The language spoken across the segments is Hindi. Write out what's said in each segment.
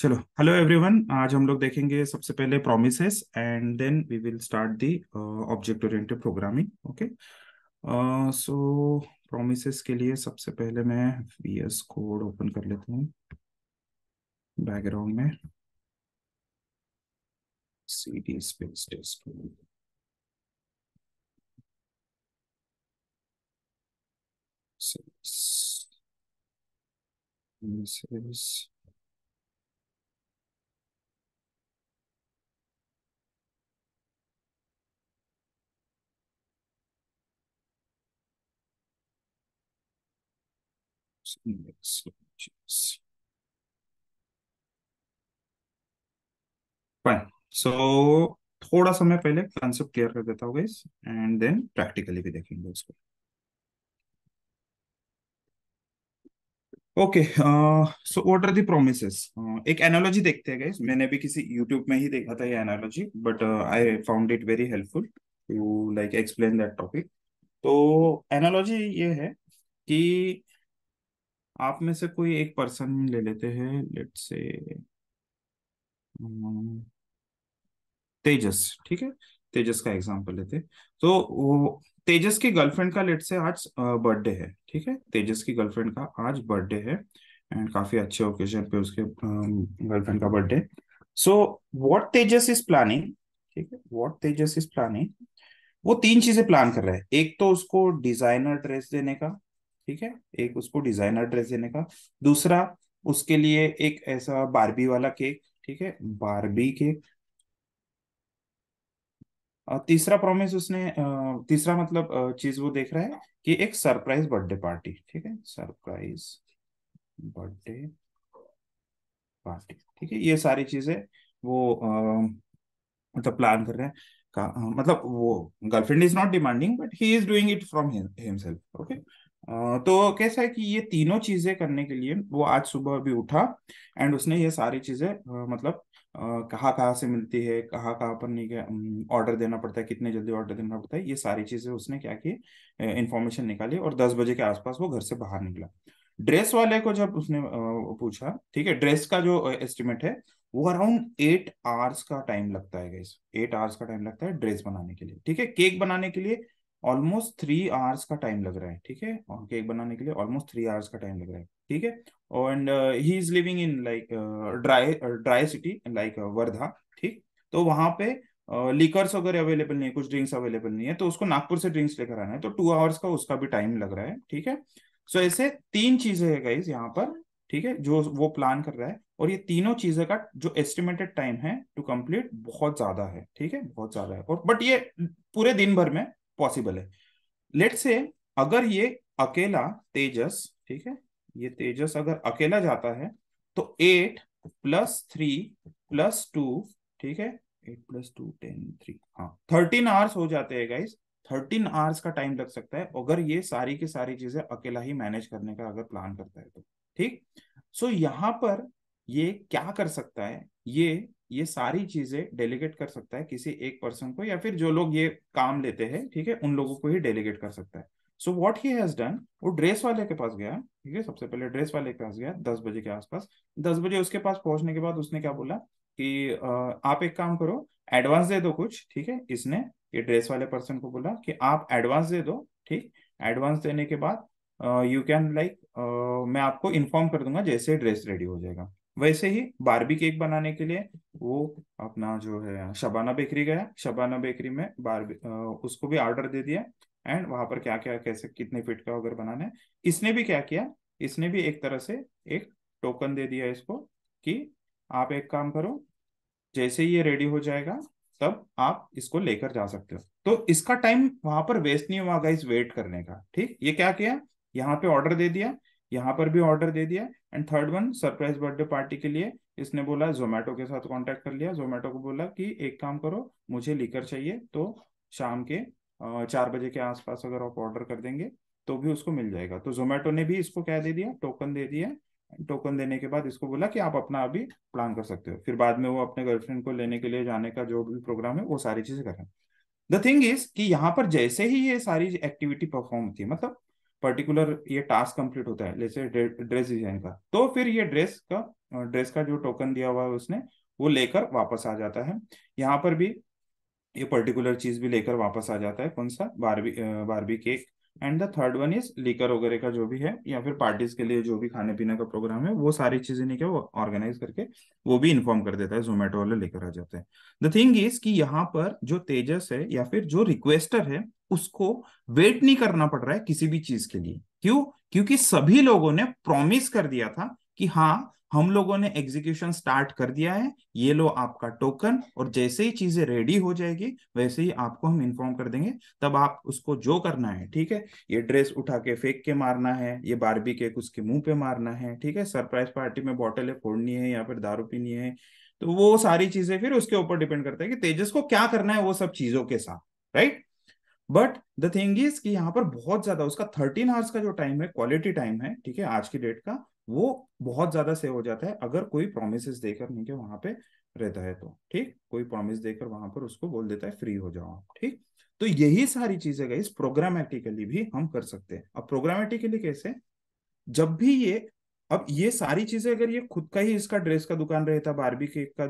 चलो हेलो एवरीवन आज हम लोग देखेंगे सबसे पहले promises and then we will start the object oriented programming okay so promises के लिए सबसे पहले मैं वीएस कोड ओपन कर लेता हूँ बैकग्राउंड में C D space test This Index images. Fine so so, थोड़ा समय पहले कॉन्सेप्ट क्लियर कर देता हूँ एंड देन प्रैक्टिकली भी देखेंगे उसको okay so what are the promises एक एनालॉजी देखते हैं गाइस मैंने भी किसी यूट्यूब में ही देखा था ये analogy but I found it very helpful to like explain that topic तो एनालॉजी ये है कि आप में से कोई एक पर्सन ले लेते हैं लेट से हम्म, तेजस ठीक है तेजस का एग्जाम्पल लेते तो वो तेजस की गर्लफ्रेंड का लेट से आज बर्थडे है ठीक है तेजस की गर्लफ्रेंड का आज बर्थडे है एंड काफी अच्छे ओकेजन पे उसके गर्लफ्रेंड का birthday so what Tejas is planning ठीक है व्हाट तेजस इज प्लानिंग वो तीन चीजें प्लान कर रहा है एक तो उसको डिजाइनर ड्रेस देने का ठीक है एक उसको डिजाइनर ड्रेस देने का दूसरा उसके लिए एक ऐसा बारबी वाला केक ठीक है बारबी केक तीसरा प्रॉमिस उसने तीसरा मतलब चीज वो देख रहा है कि एक सरप्राइज बर्थडे पार्टी ठीक है सरप्राइज बर्थडे पार्टी ठीक है ये सारी चीजें वो मतलब प्लान कर रहे हैं का मतलब वो girlfriend is not demanding but he is doing it from himself okay तो कैसा है कि ये तीनों चीजें करने के लिए वो आज सुबह भी उठा एंड उसने ये सारी चीजें मतलब कहाँ कहाँ से मिलती है कहाँ कहाँ पर नहीं ऑर्डर देना पड़ता है कितने जल्दी ऑर्डर देना पड़ता है ये सारी चीजें उसने क्या की इन्फॉर्मेशन निकाली और दस बजे के आसपास वो घर से बाहर निकला ड्रेस वाले को जब उसने पूछा ठीक है ड्रेस का जो एस्टिमेट है वो अराउंड एट आवर्स का टाइम लगता है गैस एट आवर्स का टाइम लगता है ड्रेस बनाने के लिए ठीक है केक बनाने के लिए ऑलमोस्ट थ्री आवर्स का टाइम लग रहा है ठीक है और केक बनाने के लिए ऑलमोस्ट थ्री आवर्स का टाइम लग रहा है ठीक है and he is living in like dry dry city like Wardha ठीक तो वहां पे लीकर्स uh, वगैरह अवेलेबल नहीं है कुछ ड्रिंक्स अवेलेबल नहीं है तो उसको नागपुर से ड्रिंक्स लेकर आना है तो टू आवर्स का उसका भी टाइम लग रहा है ठीक है सो so, ऐसे तीन चीजें है गाइज यहाँ पर ठीक है जो वो प्लान कर रहा है और ये तीनों चीजें का जो एस्टिमेटेड टाइम है टू कंप्लीट बहुत ज्यादा है ठीक है बहुत ज्यादा है और बट ये पूरे दिन भर में पॉसिबल है लेट से अगर ये अकेला तेजस ठीक है ये तेजस अगर अकेला जाता है तो eight plus three plus two ठीक है eight plus two ten three हाँ थर्टीन आवर्स हो जाते हैं गाइस थर्टीन आवर्स का टाइम लग सकता है अगर ये सारी की सारी चीजें अकेला ही मैनेज करने का अगर प्लान करता है तो ठीक सो so, यहाँ पर ये क्या कर सकता है ये ये सारी चीजें डेलीगेट कर सकता है किसी एक पर्सन को या फिर जो लोग ये काम लेते हैं ठीक है उन लोगों को ही डेलीगेट कर सकता है so what he has done वो ड्रेस वाले के पास गया ठीक है सबसे पहले ड्रेस वाले के पास गया दस बजे के आसपास दस बजे उसके पास पहुंचने के बाद उसने क्या बोला कि आप एक काम करो एडवांस दे दो कुछ ठीक है इसने ये ड्रेस वाले पर्सन को बोला कि आप एडवांस दे दो ठीक एडवांस देने के बाद यू कैन लाइक मैं आपको इन्फॉर्म कर दूंगा जैसे ड्रेस रेडी हो जाएगा वैसे ही बारबी केक बनाने के लिए वो अपना जो है शबाना बेकरी गया शबाना बेकरी में बारबी उसको भी ऑर्डर दे दिया एंड वहां पर क्या क्या कैसे कितने फिट का अगर बनाना है इसने भी क्या किया इसने भी एक तरह से एक टोकन दे दिया इसको कि आप एक काम करो जैसे ही ये रेडी हो जाएगा तब आप इसको लेकर जा सकते हो तो इसका टाइम वहां पर वेस्ट नहीं हुआ गाइस वेट करने का ठीक ये क्या किया यहाँ पे ऑर्डर दे दिया यहाँ पर भी ऑर्डर दे दिया and third one surprise birthday party के लिए इसने बोला जोमेटो के साथ कॉन्टेक्ट कर लिया जोमेटो को बोला कि एक काम करो मुझे लेकर चाहिए तो शाम के चार बजे के आसपास अगर आप ऑर्डर कर देंगे तो भी उसको मिल जाएगा तो जोमेटो ने भी इसको क्या दे दिया टोकन दे दिया टोकन देने के बाद इसको बोला कि आप अपना अभी प्लान कर सकते हो फिर बाद में वो अपने गर्लफ्रेंड को लेने के लिए जाने का जो भी प्रोग्राम है वो सारी चीजें कर रहे हैं द थिंग इज कि यहाँ पर जैसे ही ये सारी एक्टिविटी परफॉर्म है मतलब पर्टिकुलर ये टास्क कंप्लीट होता है जैसे ड्रेस डिजाइन का तो फिर ये ड्रेस का ड्रेस का जो टोकन दिया हुआ है उसने वो लेकर वापस आ जाता है यहाँ पर भी ये पर्टिकुलर चीज भी लेकर वापस आ जाता है कौन सा Barbie Barbie cake and the third one is liquor वगैरह का जो भी है या फिर पार्टीज के लिए जो भी खाने पीने का प्रोग्राम है वो सारी चीजें नहीं क्या वो ऑर्गेनाइज करके वो भी इन्फॉर्म कर देता है जोमेटो वाले लेकर आ जाते हैं द थिंग इज कि यहाँ पर जो तेजस है या फिर जो रिक्वेस्टर है उसको वेट नहीं करना पड़ रहा है किसी भी चीज के लिए क्यों क्योंकि सभी लोगों ने प्रॉमिस कर दिया था कि हाँ हम लोगों ने एग्जीक्यूशन स्टार्ट कर दिया है ये लो आपका टोकन और जैसे ही चीजें रेडी हो जाएगी वैसे ही आपको हम इन्फॉर्म कर देंगे तब आप उसको जो करना है ठीक है ये ड्रेस उठा के फेंक के मारना है ये बारबी केक उसके मुंह पे मारना है ठीक है सरप्राइज पार्टी में बॉटलें फोड़नी है या फिर दारू पीनी है तो वो सारी चीजें फिर उसके ऊपर डिपेंड करता है कि तेजस को क्या करना है वो सब चीजों के साथ right but the thing is कि यहाँ पर बहुत ज्यादा उसका थर्टीन आवर्स का जो टाइम है क्वालिटी टाइम है ठीक है आज की डेट का वो बहुत ज्यादा सेव हो जाता है अगर कोई प्रोमिस देकर नहीं के वहां पे रहता है तो ठीक कोई प्रोमिस देकर वहां पर उसको बोल देता है फ्री हो जाओ ठीक तो यही सारी चीजें गई प्रोग्रामेटिकली भी हम कर सकते हैं अब प्रोग्रामेटिकली कैसे जब भी ये अब ये सारी चीजें अगर ये खुद का ही इसका ड्रेस का दुकान रहता बारबी केक का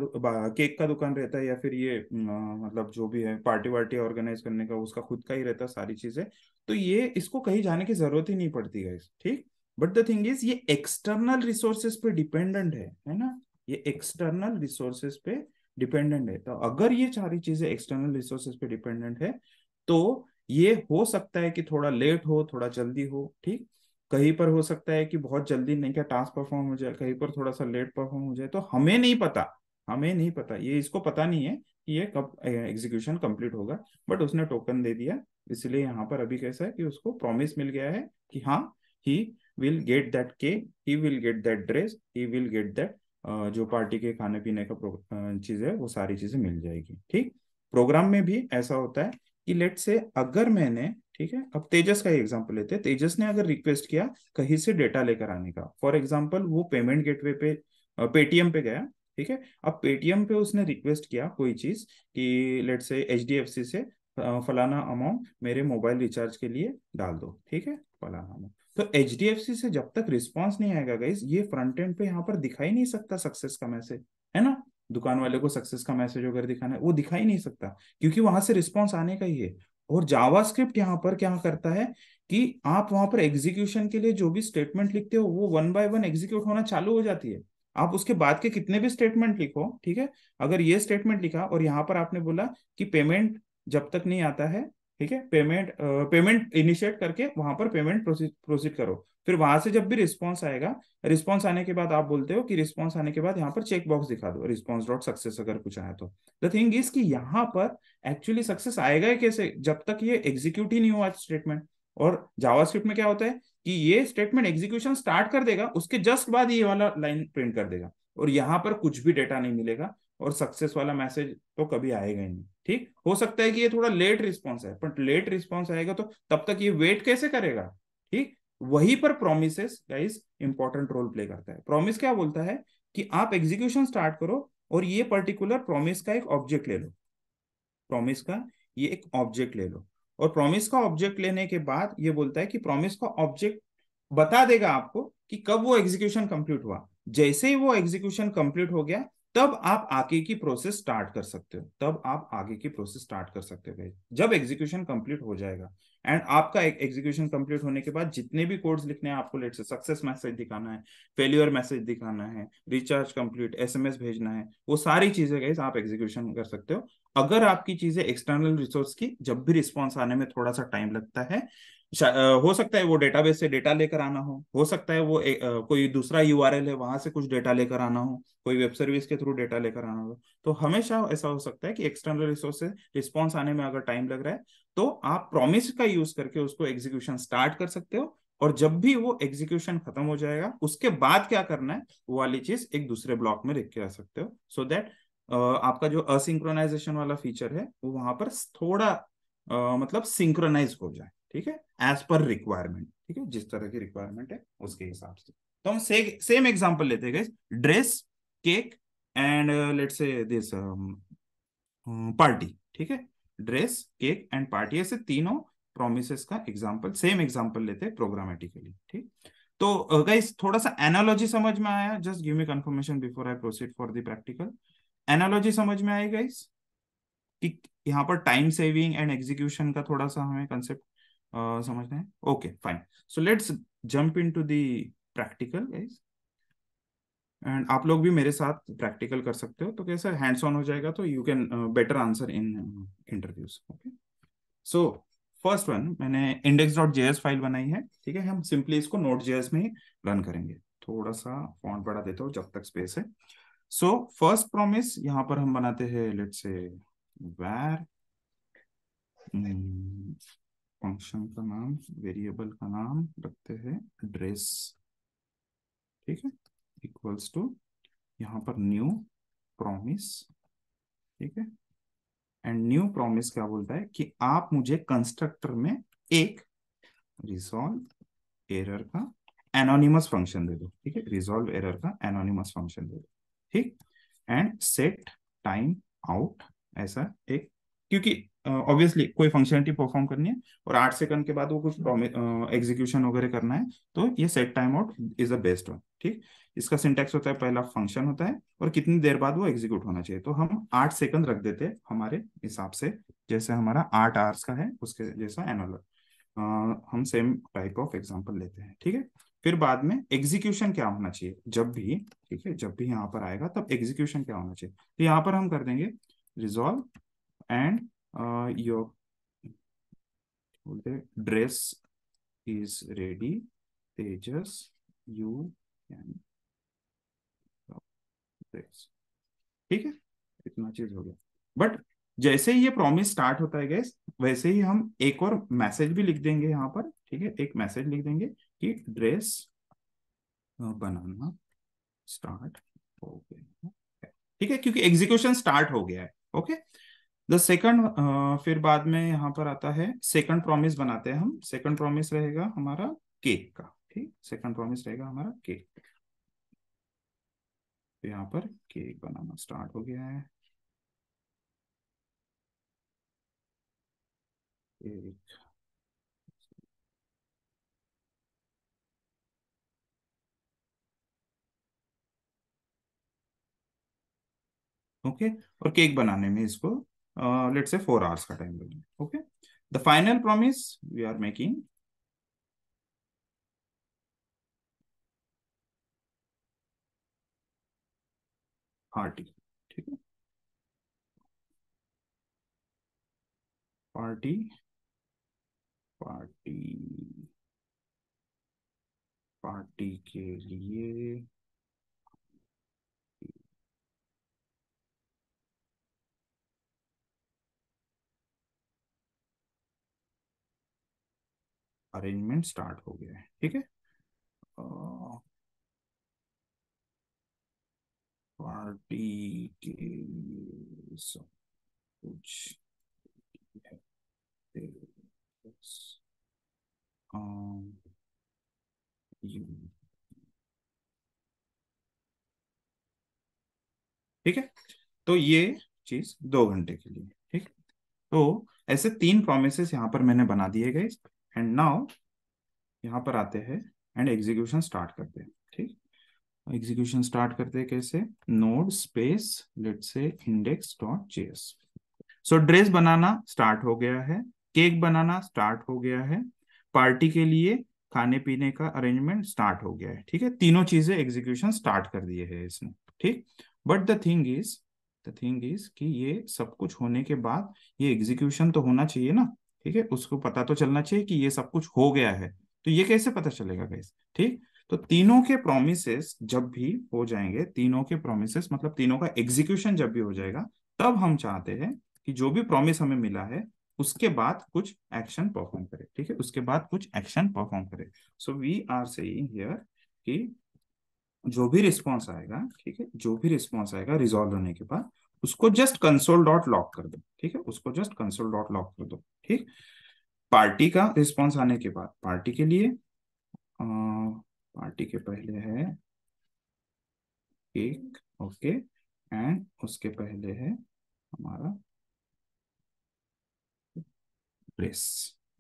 केक का दुकान रहता है या फिर ये आ, मतलब जो भी है पार्टी वार्टी ऑर्गेनाइज करने का उसका खुद का ही रहता सारी चीजें तो ये इसको कहीं जाने की जरूरत ही नहीं पड़ती है ठीक बट द थिंग इज ये एक्सटर्नल रिसोर्सेस पे डिपेंडेंट है है ना ये एक्सटर्नल रिसोर्सेस पे डिपेंडेंट है तो अगर ये सारी चीजें एक्सटर्नल रिसोर्सेस पे डिपेंडेंट है तो ये हो सकता है कि थोड़ा लेट हो थोड़ा जल्दी हो ठीक कहीं पर हो सकता है कि बहुत जल्दी नहीं क्या टास्क परफॉर्म हो जाए कहीं पर थोड़ा सा लेट परफॉर्म हो जाए तो हमें नहीं पता हमें नहीं पता ये इसको पता नहीं है कि ये कब एग्जीक्यूशन कंप्लीट होगा बट उसने टोकन दे दिया इसलिए यहाँ पर अभी कैसा है कि उसको प्रॉमिस मिल गया है कि हाँ ही विल गेट दैट के he will get that dress he will get that जो पार्टी के खाने पीने का चीज है वो सारी चीजें मिल जाएगी ठीक प्रोग्राम में भी ऐसा होता है कि लेट से अगर मैंने ठीक है अब तेजस का ही एग्जाम्पल लेते हैं तेजस ने अगर रिक्वेस्ट किया कहीं से डेटा लेकर आने का फॉर एग्जाम्पल वो पेमेंट गेटवे पे पेटीएम पे गया ठीक है अब पेटीएम पे उसने रिक्वेस्ट किया कोई चीज कि लेट से एच से फलाना अमाउंट मेरे मोबाइल रिचार्ज के लिए डाल दो ठीक है फलाना अमाउंट तो एच से जब तक रिस्पॉन्स नहीं आएगा गाइज ये फ्रंट एंड पे यहाँ पर दिखाई नहीं सकता सक्सेस का मैसेज है ना दुकान वाले को सक्सेस का मैसेज वगैरह दिखाना है वो दिखा ही नहीं सकता क्योंकि वहां से रिस्पॉन्स आने का ही है और जावास्क्रिप्ट यहाँ पर क्या करता है कि आप वहां पर एग्जीक्यूशन के लिए जो भी स्टेटमेंट लिखते हो वो वन बाय वन एग्जीक्यूट होना चालू हो जाती है आप उसके बाद के कितने भी स्टेटमेंट लिखो ठीक है अगर ये स्टेटमेंट लिखा और यहाँ पर आपने बोला कि पेमेंट जब तक नहीं आता है ठीक है पेमेंट पेमेंट इनिशिएट करके वहां पर पेमेंट प्रोसीड करो फिर वहां से जब भी रिस्पॉन्स आएगा रिस्पॉन्स आने के बाद आप बोलते हो कि रिस्पॉन्स आने के बाद यहाँ पर चेक बॉक्स दिखा दो रिस्पॉन्स डॉट सक्सेस अगर कुछ आया तो द थिंग इज कि यहाँ पर एक्चुअली सक्सेस आएगा ही कैसे जब तक ये एग्जीक्यूट ही नहीं हुआ स्टेटमेंट और जावास्क्रिप्ट में क्या होता है कि ये स्टेटमेंट एग्जीक्यूशन स्टार्ट कर देगा उसके जस्ट बाद ये वाला लाइन प्रिंट कर देगा और यहाँ पर कुछ भी डेटा नहीं मिलेगा और सक्सेस वाला मैसेज तो कभी आएगा ही नहीं ठीक हो सकता है कि ये थोड़ा लेट रिस्पॉन्स है पर लेट रिस्पॉन्स आएगा तो तब तक ये वेट कैसे करेगा ठीक वहीं पर promises guys important role play करता है प्रोमिस क्या बोलता है कि आप एग्जीक्यूशन स्टार्ट करो और ये पर्टिकुलर प्रोमिस का एक ऑब्जेक्ट ले लो प्रोमिस का ये एक ऑब्जेक्ट ले लो और प्रोमिस का ऑब्जेक्ट लेने के बाद ये बोलता है कि प्रोमिस का ऑब्जेक्ट बता देगा आपको कि कब वो एग्जीक्यूशन कंप्लीट हुआ जैसे ही वो एग्जीक्यूशन कंप्लीट हो गया तब आप आगे की प्रोसेस स्टार्ट कर सकते हो तब आप आगे की प्रोसेस स्टार्ट कर सकते हो जब एग्जीक्यूशन कंप्लीट हो जाएगा एंड आपका एक एग्जीक्यूशन कंप्लीट होने के बाद जितने भी कोड्स लिखने हैं आपको लेट से सक्सेस मैसेज दिखाना है फेल्यूर मैसेज दिखाना है रिचार्ज कंप्लीट एसएमएस भेजना है वो सारी चीजें गई आप एग्जीक्यूशन कर सकते हो अगर आपकी चीजें एक्सटर्नल रिसोर्स की जब भी रिस्पॉन्स आने में थोड़ा सा टाइम लगता है हो सकता है वो डेटाबेस से डेटा लेकर आना हो हो सकता है वो ए, आ, कोई दूसरा यूआरएल है वहां से कुछ डेटा लेकर आना हो कोई वेब सर्विस के थ्रू डेटा लेकर आना हो तो हमेशा ऐसा हो सकता है कि एक्सटर्नल रिसोर्स से रिस्पॉन्स आने में अगर टाइम लग रहा है तो आप प्रोमिस का यूज करके उसको एग्जीक्यूशन स्टार्ट कर सकते हो और जब भी वो एग्जीक्यूशन खत्म हो जाएगा उसके बाद क्या करना है वो वाली चीज एक दूसरे ब्लॉक में लिख के आ सकते हो सो so दैट आपका जो असिंक्रोनाइजेशन वाला फीचर है वो वहां पर थोड़ा आ, मतलब सिंक्रोनाइज हो जाए ठीक है एज पर रिक्वायरमेंट ठीक है जिस तरह की रिक्वायरमेंट है उसके हिसाब से तो हम से, सेम एग्जांपल लेते हैं dress cake and let's say this party ठीक है ड्रेस केक एंड पार्टी ऐसे तीनों प्रोमिस का एग्जाम्पल सेम एग्जाम्पल लेते हैं प्रोग्रामेटिकली ठीक तो गाइस uh, थोड़ा सा एनालॉजी समझ में आया just give me confirmation before I proceed for the practical analogy समझ में आई गाइस कि यहाँ पर टाइम सेविंग एंड एग्जीक्यूशन का थोड़ा सा हमें कंसेप्ट समझते हैं okay fine so let's jump in to practical guys and आप लोग भी मेरे साथ प्रैक्टिकल कर सकते हो तो कैसा हैंड्स ऑन हो जाएगा तो you can better answer in interviews okay so first one मैंने इंडेक्स डॉट जेएस फाइल बनाई है ठीक है हम सिंपली इसको नोट जेएस में रन करेंगे थोड़ा सा फॉन्ट बढ़ा देता हूँ जब तक स्पेस है सो फर्स्ट प्रोमिस यहाँ पर हम बनाते हैं लेट्स से वैर फंक्शन का नाम वेरिएबल का नाम रखते हैं एड्रेस ठीक है इक्वल्स टू यहाँ पर न्यू प्रॉमिस ठीक है एंड न्यू प्रॉमिस क्या बोलता है कि आप मुझे कंस्ट्रक्टर में एक रिजॉल्व एरर का एनोनिमस फंक्शन दे दो ठीक है रिजॉल्व एरर का एनोनिमस फंक्शन दे दो ठीक एंड सेट टाइम आउट ऐसा एक क्योंकि ऑब्वियसली uh, कोई फंक्शनलिटी परफॉर्म करनी है और आठ सेकंड के बाद वो कुछ एग्जीक्यूशन वगैरह करना है तो ये set time out is the best one ठीक इसका सिंटेक्स होता है पहला फंक्शन होता है और कितनी देर बाद वो एग्जीक्यूट होना चाहिए तो हम आठ सेकंड रख देते हैं हमारे हिसाब से जैसे हमारा आठ आवर्स का है उसके जैसा एनोल uh, हम सेम टाइप ऑफ एग्जाम्पल लेते हैं ठीक है फिर बाद में एग्जीक्यूशन क्या होना चाहिए जब भी ठीक है जब भी यहाँ पर आएगा तब एग्जीक्यूशन क्या होना चाहिए तो यहाँ पर हम कर देंगे resolve and uh, your dress is ready. Tejas, you can ठीक है इतना चीज हो गया बट जैसे ही ये प्रॉमिस स्टार्ट होता है गैस वैसे ही हम एक और मैसेज भी लिख देंगे यहाँ पर ठीक है एक मैसेज लिख देंगे कि ड्रेस बनाना स्टार्ट हो गया ठीक है क्योंकि एग्जीक्यूशन स्टार्ट हो गया है ओके द सेकंड uh, फिर बाद में यहां पर आता है सेकंड प्रॉमिस बनाते हैं हम सेकंड प्रॉमिस रहेगा हमारा केक का ठीक सेकंड प्रॉमिस रहेगा हमारा केक तो यहां पर केक बनाना स्टार्ट हो गया है एक ओके okay? और केक बनाने में इसको लेट्स से फोर आवर्स का टाइम लगे okay the final promise we are making party ठीक है पार्टी पार्टी पार्टी के लिए अरेंजमेंट स्टार्ट हो गया है ठीक है पार्टी के सब कुछ ठीक है तो ये चीज दो घंटे के लिए ठीक तो ऐसे तीन प्रोमिस यहाँ पर मैंने बना दिए गए एंड नाउ यहाँ पर आते हैं एंड एग्जीक्यूशन स्टार्ट करते हैं ठीक एग्जीक्यूशन स्टार्ट करते हैं कैसे node space let's say index dot JS so dress बनाना स्टार्ट हो गया है केक बनाना स्टार्ट हो गया है पार्टी के लिए खाने पीने का अरेंजमेंट स्टार्ट हो गया है ठीक है तीनों चीजें एग्जीक्यूशन स्टार्ट कर दिए है इसने ठीक but the thing is the thing is कि ये सब कुछ होने के बाद ये एग्जीक्यूशन तो होना चाहिए ना ठीक है उसको पता तो चलना चाहिए कि ये सब कुछ हो गया है तो ये कैसे पता चलेगा गैस ठीक तो तीनों के प्रोमिसेस जब भी हो जाएंगे तीनों के प्रोमिसेस मतलब तीनों का एग्जीक्यूशन जब भी हो जाएगा तब हम चाहते हैं कि जो भी प्रॉमिस हमें मिला है उसके बाद कुछ एक्शन परफॉर्म करे ठीक है उसके बाद कुछ एक्शन परफॉर्म करे so we are say here कि जो भी रिस्पॉन्स आएगा ठीक है जो भी रिस्पॉन्स आएगा रिजॉल्व होने के बाद उसको जस्ट कंसोल डॉट लॉक कर दो ठीक है उसको जस्ट कंसोल डॉट लॉक कर दो ठीक पार्टी का रिस्पॉन्स आने के बाद पार्टी के लिए आ, पार्टी के पहले है एक ओके एंड उसके पहले है हमारा ड्रेस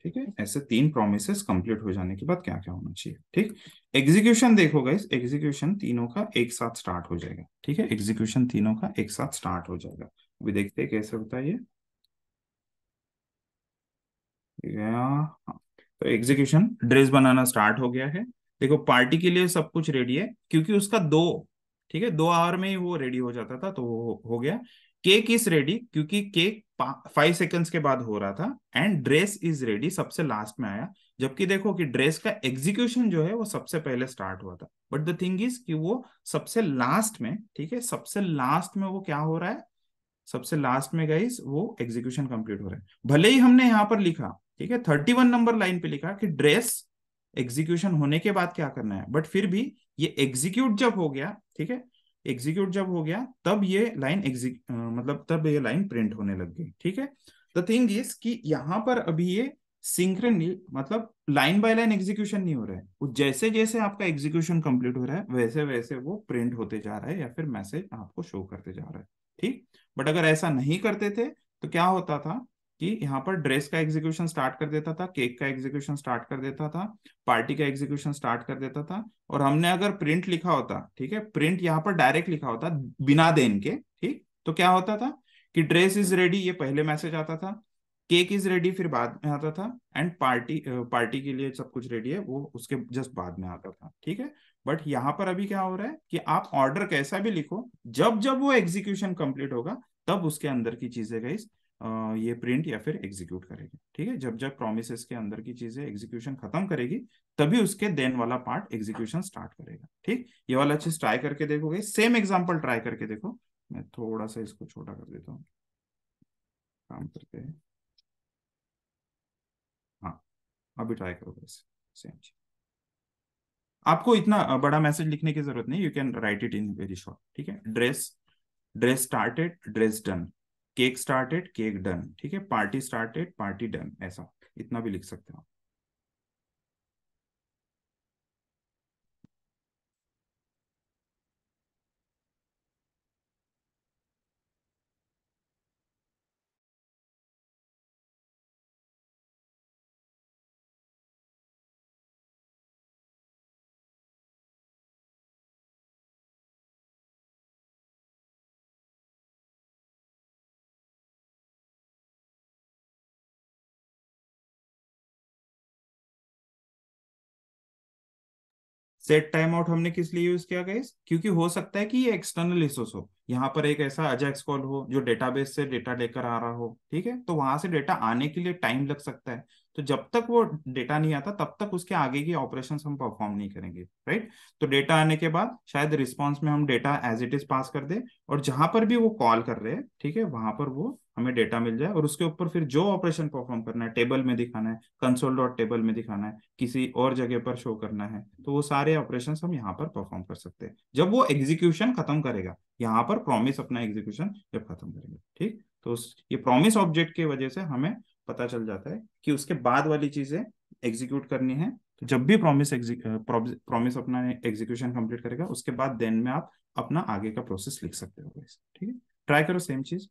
ठीक है ऐसे तीन प्रोमिस कंप्लीट हो जाने के बाद क्या क्या होना चाहिए ठीक एग्जीक्यूशन देखोगे एग्जीक्यूशन तीनों का एक साथ स्टार्ट हो जाएगा ठीक है एग्जीक्यूशन तीनों का एक साथ स्टार्ट हो जाएगा अभी देखते हैं कैसे होता है ये हाँ। तो एग्जीक्यूशन ड्रेस बनाना स्टार्ट हो गया है देखो पार्टी के लिए सब कुछ रेडी है क्योंकि उसका दो ठीक है दो आवर में ही वो रेडी हो जाता था तो हो गया केक इज रेडी क्योंकि केक फाइव सेकंड्स के बाद हो रहा था एंड ड्रेस इज रेडी सबसे लास्ट में आया जबकि देखो कि ड्रेस का एग्जीक्यूशन जो है वो सबसे पहले स्टार्ट हुआ था बट द थिंग इज कि वो सबसे लास्ट में ठीक है सबसे लास्ट में वो क्या हो रहा है सबसे लास्ट में गाइस वो एग्जीक्यूशन कंप्लीट हो रहा है भले ही हमने यहाँ पर लिखा ठीक है थर्टी वन नंबर लाइन पे लिखा कि ड्रेस एग्जीक्यूशन होने के बाद क्या करना है बट फिर भी ये एग्जीक्यूट जब हो गया ठीक है एग्जीक्यूट जब हो गया तब ये लाइन एग्जीक्यू मतलब तब ये लाइन प्रिंट होने लग गई ठीक है द थिंग इज कि यहां पर अभी ये सिंक्रनली मतलब लाइन बाय लाइन एग्जीक्यूशन नहीं हो रहा है वो जैसे जैसे आपका एग्जीक्यूशन कंप्लीट हो रहा है वैसे वैसे वो प्रिंट होते जा रहा है या फिर मैसेज आपको शो करते जा रहा है ठीक बट अगर ऐसा नहीं करते थे तो क्या होता था कि यहाँ पर ड्रेस का एग्जीक्यूशन स्टार्ट कर देता था केक का एग्जीक्यूशन स्टार्ट कर देता था पार्टी का एग्जीक्यूशन स्टार्ट कर देता था और हमने अगर प्रिंट लिखा होता ठीक है प्रिंट यहाँ पर डायरेक्ट लिखा होता बिना देन के ठीक तो क्या होता था कि ड्रेस इज रेडी ये पहले मैसेज आता था केक इज रेडी फिर बाद में आता था एंड पार्टी पार्टी के लिए सब कुछ रेडी है वो उसके जस्ट बाद में आता था ठीक है बट यहाँ पर अभी क्या हो रहा है कि आप ऑर्डर कैसा भी लिखो जब जब वो एग्जीक्यूशन कंप्लीट होगा तब उसके अंदर की चीजें गई ये प्रिंट या फिर एग्जीक्यूट करेगी ठीक है जब जब प्रोमिस के अंदर की चीजें एग्जीक्यूशन खत्म करेगी तभी उसके देन वाला पार्ट एग्जीक्यूशन स्टार्ट करेगा ठीक ये वाला चीज ट्राई करके देखोगे सेम एग्जाम्पल ट्राई करके देखो मैं थोड़ा सा इसको छोटा कर देता हूँ काम करते हैं हाँ अभी ट्राई करोगे सेम चीज आपको इतना बड़ा मैसेज लिखने की जरूरत नहीं you can write it in very short ठीक है dress dress started dress done cake started cake done ठीक है पार्टी स्टार्टेड पार्टी डन ऐसा इतना भी लिख सकते हो सेट टाइम आउट हमने किस लिए यूज किया गाइस क्योंकि हो सकता है कि ये एक्सटर्नल रिसोर्स हो यहाँ पर एक ऐसा अजैक्स कॉल हो जो डेटाबेस से डेटा लेकर आ रहा हो ठीक है तो वहां से डेटा आने के लिए टाइम लग सकता है तो जब तक वो डेटा नहीं आता तब तक उसके आगे की ऑपरेशन हम परफॉर्म नहीं करेंगे राइट तो डेटा आने के बाद शायद रिस्पॉन्स में हम data as it is pass कर दे और जहां पर भी वो कॉल कर रहे हैं ठीक है वहां पर वो हमें डेटा मिल जाए और उसके ऊपर फिर जो ऑपरेशन परफॉर्म करना है टेबल में दिखाना है कंसोल डॉट टेबल में दिखाना है किसी और जगह पर शो करना है तो वो सारे ऑपरेशन हम यहाँ पर परफॉर्म कर सकते हैं जब वो एग्जीक्यूशन खत्म करेगा यहाँ पर प्रॉमिस अपना एग्जीक्यूशन जब खत्म करेगा ठीक तो ये प्रॉमिस ऑब्जेक्ट की वजह से हमें पता चल जाता है कि उसके बाद वाली चीजें एग्जीक्यूट करनी है तो जब भी प्रॉमिस प्रॉमिस अपना एग्जीक्यूशन कंप्लीट करेगा उसके बाद देन में आप अपना आगे का प्रोसेस लिख सकते हो ठीक है ट्राई करो सेम चीज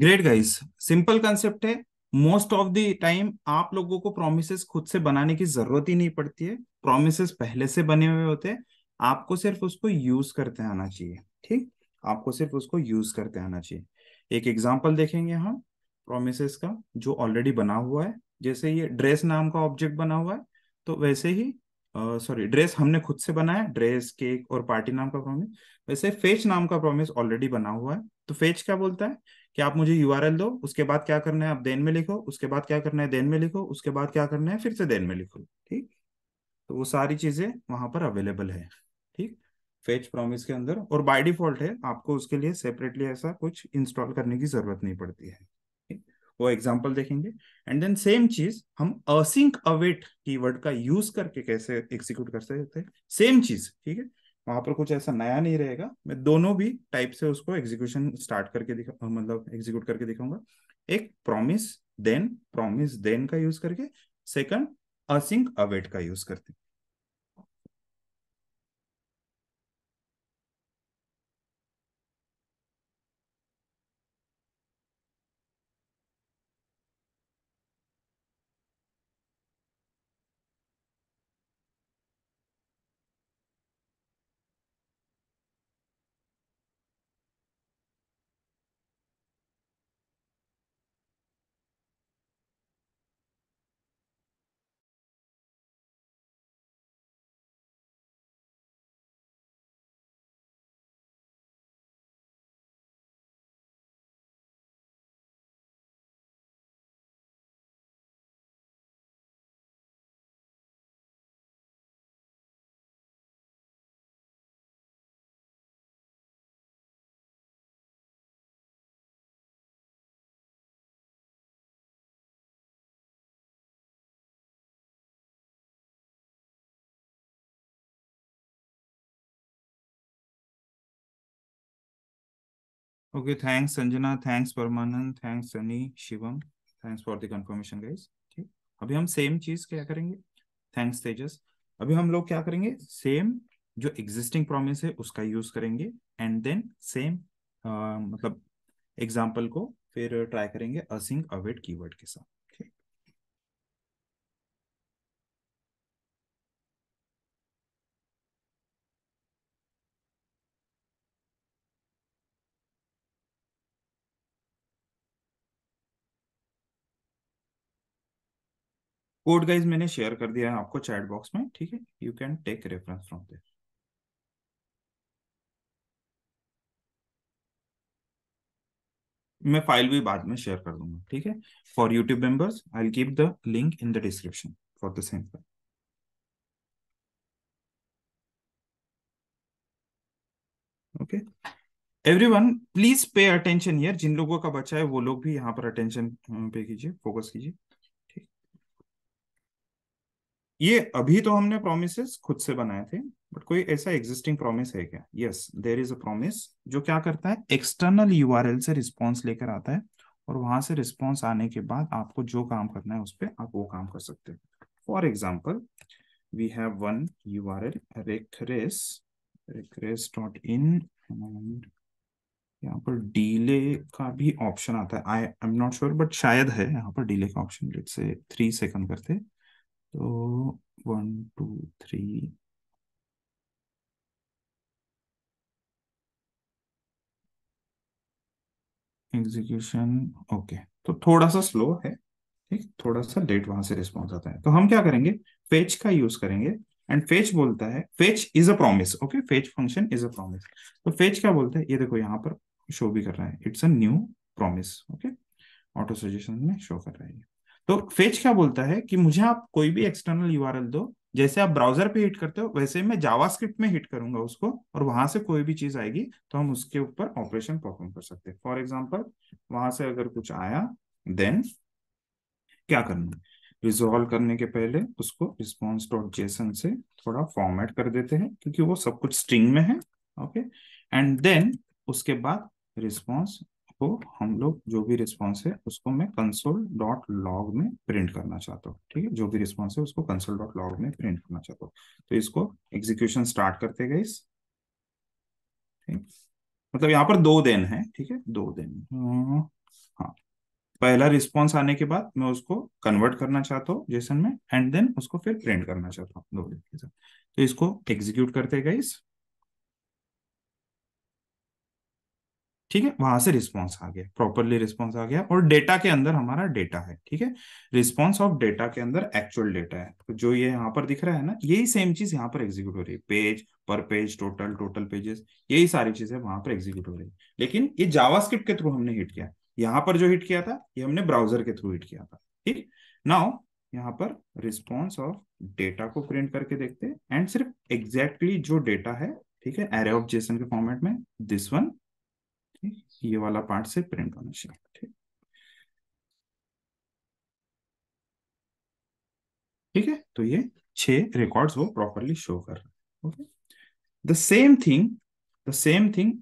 ग्रेट गाइस सिंपल कंसेप्ट है मोस्ट ऑफ द टाइम आप लोगों को प्रोमिसेस खुद से बनाने की जरूरत ही नहीं पड़ती है प्रोमिसेस पहले से बने हुए होते हैं आपको सिर्फ उसको यूज करते आना चाहिए ठीक आपको सिर्फ उसको यूज करते आना चाहिए एक एग्जाम्पल देखेंगे हम प्रोमिसेस का जो ऑलरेडी बना हुआ है जैसे ये ड्रेस नाम का ऑब्जेक्ट बना हुआ है तो वैसे ही सॉरी uh, ड्रेस हमने खुद से बनाया ड्रेस केक और पार्टी नाम का प्रॉमिस वैसे फेच नाम का प्रॉमिस ऑलरेडी बना हुआ है तो फेच क्या बोलता है कि आप मुझे यू दो उसके बाद क्या करना है आप देन में लिखो उसके बाद क्या करना है देन में लिखो उसके बाद क्या करना है फिर से देन में लिखो ठीक तो वो सारी चीजें वहां पर अवेलेबल है ठीक फेच प्रॉमिस के अंदर और बाय डिफॉल्ट है आपको उसके लिए सेपरेटली ऐसा कुछ इंस्टॉल करने की जरूरत नहीं पड़ती है ठीक? वो एग्जांपल देखेंगे एंड देन सेम चीज हम असिंक अवेट कीवर्ड का यूज करके कैसे एग्जीक्यूट कर सकते हैं सेम चीज ठीक है वहां पर कुछ ऐसा नया नहीं रहेगा मैं दोनों भी टाइप से उसको एग्जीक्यूशन स्टार्ट करके दिखा मतलब एग्जीक्यूट करके दिखाऊंगा एक प्रॉमिस देन प्रॉमिस देन का यूज करके सेकंड असिंक अवेट का यूज करते okay thanks Sanjana thanks Paramanand thanks Sunny Shivam thanks for the confirmation guys ठीक अभी हम सेम चीज क्या करेंगे थैंक्स तेजस अभी हम लोग क्या करेंगे सेम जो एग्जिस्टिंग प्रॉमिस है उसका यूज करेंगे एंड देन सेम मतलब एग्जाम्पल को फिर ट्राई करेंगे असिंग अवेट कीवर्ड के साथ कोड गाइज मैंने शेयर कर दिया है आपको चैट बॉक्स में ठीक है you can take reference from this मैं फाइल भी बाद में शेयर कर दूंगा ठीक है for YouTube members I keep the link in the description for the same file okay everyone please pay attention here जिन लोगों का बचा है वो लोग भी यहाँ पर अटेंशन पे कीजिए फोकस कीजिए ये अभी तो हमने प्रोमिस खुद से बनाए थे बट कोई ऐसा एग्जिस्टिंग प्रोमिस है क्या yes there is a promise जो क्या करता है एक्सटर्नल यू से रिस्पॉन्स लेकर आता है और वहां से रिस्पॉन्स आने के बाद आपको जो काम करना है उस पर आप वो काम कर सकते हैं for example we have U R L URL regress dot in यहाँ पर डीले का भी ऑप्शन आता है I am not sure but शायद है यहाँ पर डीले का option let say three second करते तो one two three execution okay तो थोड़ा सा स्लो है ठीक थोड़ा सा लेट वहां से रिस्पॉन्स आता है तो हम क्या करेंगे फेच का यूज करेंगे एंड फेच बोलता है fetch is a promise okay fetch function is a promise तो फेच क्या बोलता है ये देखो यहाँ पर शो भी कर रहा है it's a new promise okay auto suggestion में शो कर रहा है तो फेच क्या बोलता है कि मुझे आप कोई भी एक्सटर्नल यू दो जैसे आप ब्राउजर पे हिट करते हो वैसे मैं जावास्क्रिप्ट में हिट करूंगा उसको और वहां से कोई भी चीज आएगी तो हम उसके ऊपर ऑपरेशन परफॉर्म कर सकते हैं फॉर एग्जाम्पल वहां से अगर कुछ आया देन क्या करना रिजोल्व करने के पहले उसको रिस्पॉन्स डॉट जेसन से थोड़ा फॉर्मेट कर देते हैं क्योंकि वो सब कुछ स्ट्रिंग में है ओके एंड देन उसके बाद रिस्पॉन्स तो हम लोग जो भी रिस्पॉन्स है उसको मैं कंसोल डॉट लॉग में प्रिंट करना चाहता हूँ ठीक है जो भी रिस्पॉन्स है उसको कंसोल डॉट लॉग में प्रिंट करना चाहता हूँ तो इसको एग्जीक्यूशन स्टार्ट करते गए इस मतलब यहाँ पर दो दिन है ठीक है दो दिन हम्म, हाँ पहला रिस्पॉन्स आने के बाद मैं उसको कन्वर्ट करना चाहता हूँ जैसन में एंड देन उसको फिर प्रिंट करना चाहता हूँ दो दिन के साथ तो इसको एग्जीक्यूट करते गए इस ठीक है वहां से रिस्पॉन्स आ गया प्रॉपरली रिस्पॉन्स आ गया और डेटा के अंदर हमारा डेटा है ठीक है रिस्पॉन्स ऑफ डेटा के अंदर एक्चुअल डेटा है तो जो ये यहाँ पर दिख रहा है ना यही सेम चीज यहाँ पर एग्जीक्यूट हो रही है पेज पर पेज टोटल टोटल पेजेस यही सारी चीजें वहां पर एग्जीक्यूट हो रही है लेकिन ये जावास्क्रिप्ट के थ्रू हमने हिट किया यहाँ पर जो हिट किया था ये हमने ब्राउजर के थ्रू हिट किया था ठीक नाउ यहाँ पर रिस्पॉन्स ऑफ डेटा को प्रिंट करके देखते हैं एंड सिर्फ एग्जैक्टली exactly जो डेटा है ठीक है एरे ऑफ जेसन के फॉर्मेट में दिस वन ये वाला पार्ट से प्रिंट होना चाहिए ठीक है तो ये छह रिकॉर्ड्स वो प्रॉपरली शो कर रहे हैं okay the same thing the same thing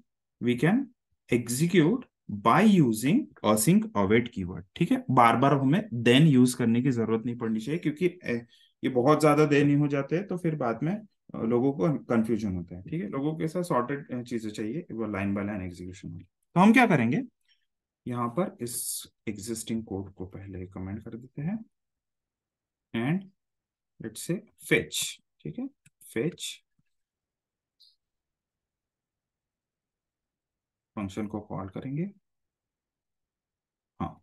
we can execute by using async await keyword ठीक है बार बार हमें देन यूज करने की जरूरत नहीं पड़नी चाहिए क्योंकि ये बहुत ज्यादा देन हो जाते हैं तो फिर बाद में लोगों को कंफ्यूजन होता है ठीक है लोगों के साथ सॉर्टेड चीजें चाहिए वो लाइन बाय लाइन एग्जीक्यूशन वाली तो हम क्या करेंगे यहां पर इस एग्जिस्टिंग कोड को पहले कमेंट कर देते हैं एंड लेट से फेच ठीक है फेच फंक्शन को कॉल करेंगे हाँ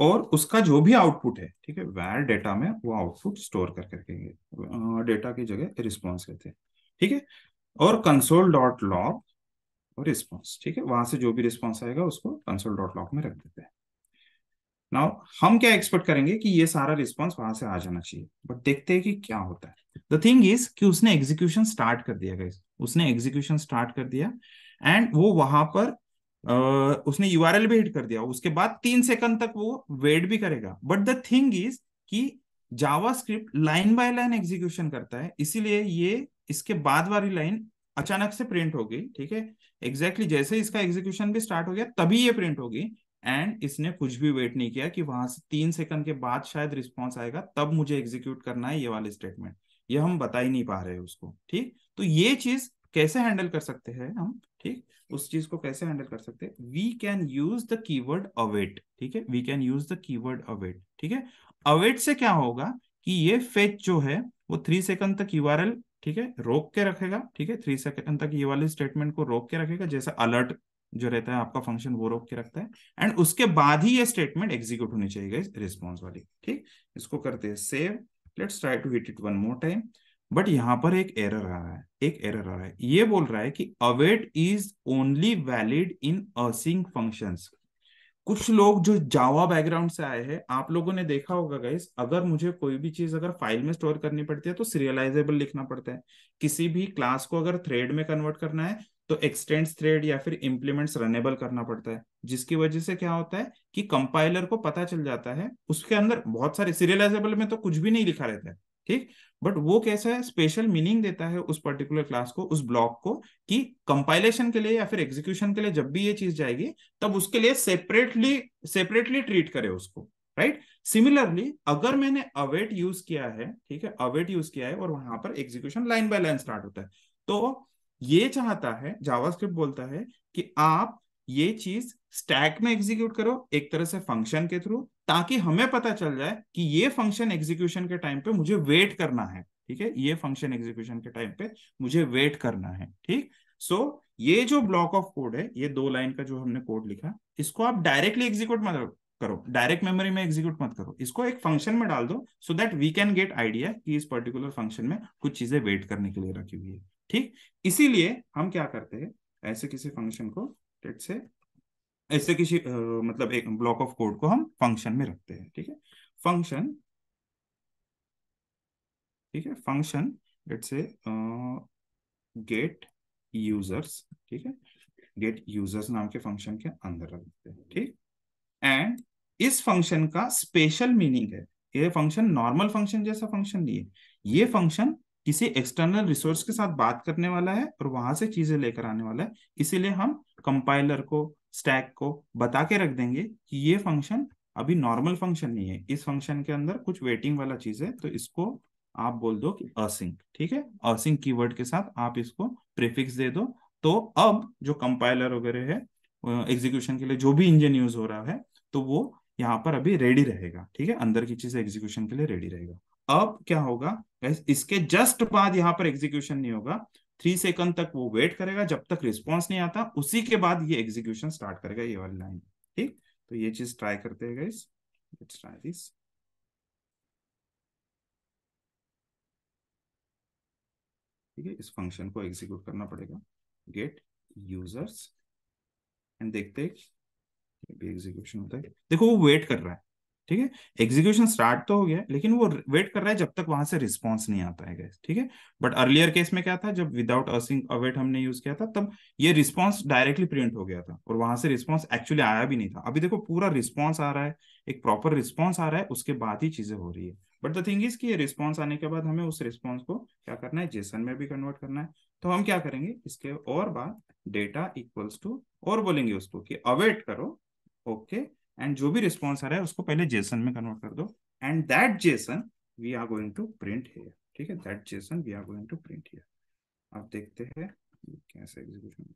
और उसका जो भी आउटपुट है ठीक है वैर डेटा में वो आउटपुट स्टोर कर रखेंगे डेटा की जगह रिस्पॉन्स कहते हैं ठीक है और कंसोल डॉट लॉग और रिस्पॉन्स ठीक है वहां से जो भी रिस्पॉन्स आएगा उसको कंसोल डॉट लॉक में रख देते हैं नाउ हम क्या एक्सपेक्ट करेंगे कि ये सारा रिस्पॉन्स वहां से आ जाना चाहिए बट देखते हैं कि क्या होता है द थिंग इज कि उसने एग्जीक्यूशन स्टार्ट कर दिया गाइस उसने एग्जीक्यूशन स्टार्ट कर दिया एंड वो वहां पर आ, उसने यूआरएल भी हिट कर दिया उसके बाद तीन सेकंड तक वो वेट भी करेगा बट द थिंग इज कि Java line by line execution करता है इसीलिए ये इसके बाद वाली लाइन अचानक से प्रिंट होगी ठीक है एग्जैक्टली जैसे इसका एग्जीक्यूशन भी स्टार्ट हो गया तभी ये प्रिंट होगी एंड इसने कुछ भी वेट नहीं किया कि वहां से तीन सेकंड के बाद शायद रिस्पॉन्स आएगा तब मुझे एग्जीक्यूट करना है ये वाले स्टेटमेंट ये हम बता ही नहीं पा रहे उसको ठीक तो ये चीज कैसे हैंडल कर सकते हैं हम ठीक उस चीज को कैसे हैंडल कर सकते हैं we can use the keyword await ठीक है we can use the keyword await ठीक है अवेट से क्या होगा कि ये फेच जो है वो थ्री सेकंड तक यू ठीक है रोक के रखेगा ठीक है थ्री सेकेंड तक ये वाली स्टेटमेंट को रोक के रखेगा जैसे अलर्ट जो रहता है आपका फंक्शन वो रोक के रखता है एंड उसके बाद ही ये स्टेटमेंट एग्जीक्यूट होनी चाहिए रिस्पॉन्स वाली ठीक इसको करते हैं save let's try to hit it one more time but यहां पर एक एरर आ रहा है एक एरर आ रहा है ये बोल रहा है कि await is only valid in async functions कुछ लोग जो जावा बैकग्राउंड से आए हैं आप लोगों ने देखा होगा गाइस अगर मुझे कोई भी चीज अगर फाइल में स्टोर करनी पड़ती है तो सीरियलाइजेबल लिखना पड़ता है किसी भी क्लास को अगर थ्रेड में कन्वर्ट करना है तो एक्सटेंड थ्रेड या फिर इम्प्लीमेंट्स रनेबल करना पड़ता है जिसकी वजह से क्या होता है कि कंपाइलर को पता चल जाता है उसके अंदर बहुत सारे सीरियलाइजेबल में तो कुछ भी नहीं लिखा रहता है ठीक बट वो कैसा है स्पेशल मीनिंग देता है उस पर्टिकुलर क्लास को उस ब्लॉक को कि कंपाइलेशन के लिए या फिर एग्जीक्यूशन के लिए जब भी ये चीज जाएगी तब उसके लिए सेपरेटली सेपरेटली ट्रीट करे उसको राइट सिमिलरली अगर मैंने अवेट यूज किया है ठीक है अवेट यूज किया है और वहां पर execution line by line start होता है तो ये चाहता है जावास्क्रिप्ट बोलता है कि आप ये चीज स्टैक में एग्जीक्यूट करो एक तरह से फंक्शन के थ्रू ताकि हमें पता चल जाए कि ये फंक्शन एग्जीक्यूशन के टाइम पे मुझे वेट करना है ठीक है ये फंक्शन एग्जीक्यूशन के टाइम पे मुझे वेट करना है ठीक सो so, ये जो ब्लॉक ऑफ कोड है ये दो लाइन का जो हमने कोड लिखा इसको आप डायरेक्टली एग्जीक्यूट मत करो डायरेक्ट मेमोरी में एग्जीक्यूट मत करो इसको एक फंक्शन में डाल दो so that we can get idea कि इस पर्टिकुलर फंक्शन में कुछ चीजें वेट करने के लिए रखी हुई है ठीक इसीलिए हम क्या करते हैं ऐसे किसी फंक्शन को से ऐसे किसी मतलब एक ब्लॉक ऑफ कोड को हम फंक्शन में रखते हैं ठीक है फंक्शन ठीक है function let say get users ठीक है गेट यूजर्स नाम के फंक्शन के अंदर रख देते हैं ठीक एंड इस फंक्शन का स्पेशल मीनिंग है ये फंक्शन नॉर्मल फंक्शन जैसा फंक्शन नहीं है ये फंक्शन किसी एक्सटर्नल रिसोर्स के साथ बात करने वाला है और वहां से चीजें लेकर आने वाला है इसीलिए हम कंपाइलर को स्टैक को बता के रख देंगे कि ये फंक्शन अभी नॉर्मल फंक्शन नहीं है इस फंक्शन के अंदर कुछ वेटिंग वाला चीज है तो इसको आप बोल दो कि असिंक ठीक है असिंक कीवर्ड के साथ आप इसको प्रीफिक्स दे दो तो अब जो कंपाइलर वगैरह है एग्जीक्यूशन के लिए जो भी इंजन यूज हो रहा है तो वो यहाँ पर अभी रेडी रहेगा ठीक है अंदर की चीज एग्जीक्यूशन के लिए रेडी रहेगा अब क्या होगा इसके जस्ट बाद यहाँ पर एग्जीक्यूशन नहीं होगा थ्री सेकंड तक वो वेट करेगा जब तक रिस्पॉन्स नहीं आता उसी के बाद ये एग्जीक्यूशन स्टार्ट करेगा ये वाली लाइन ठीक तो ये चीज ट्राई करते है गाइस लेट्स ट्राई दिस ठीक है इस फंक्शन को एग्जीक्यूट करना पड़ेगा गेट यूजर्स एंड देखते हैं एग्जीक्यूशन होता है देखो वो वेट कर रहा है ठीक है एग्जीक्यूशन स्टार्ट तो हो गया लेकिन वो वेट कर रहा है जब तक वहां से रिस्पॉन्स नहीं आता है गैस ठीक है बट अर्लियर केस में क्या था जब विदाउट असिंग अवेट हमने यूज किया था तब ये रिस्पॉन्स डायरेक्टली प्रिंट हो गया था और वहां से रिस्पॉन्स एक्चुअली आया भी नहीं था अभी देखो पूरा रिस्पॉन्स आ रहा है एक प्रॉपर रिस्पॉन्स आ रहा है उसके बाद ही चीजें हो रही है बट द थिंग इज की रिस्पॉन्स आने के बाद हमें उस रिस्पॉन्स को क्या करना है जेसन में भी कन्वर्ट करना है तो हम क्या करेंगे इसके और बाद डेटा इक्वल्स टू और बोलेंगे उसको कि अवेट करो ओके okay, एंड जो भी रिस्पॉन्स आ रहा है उसको पहले जेसन में कन्वर्ट कर दो and that JSON we are going to print here ठीक है that JSON we are going to print here आप देखते हैं कैसे एग्जीक्यूशन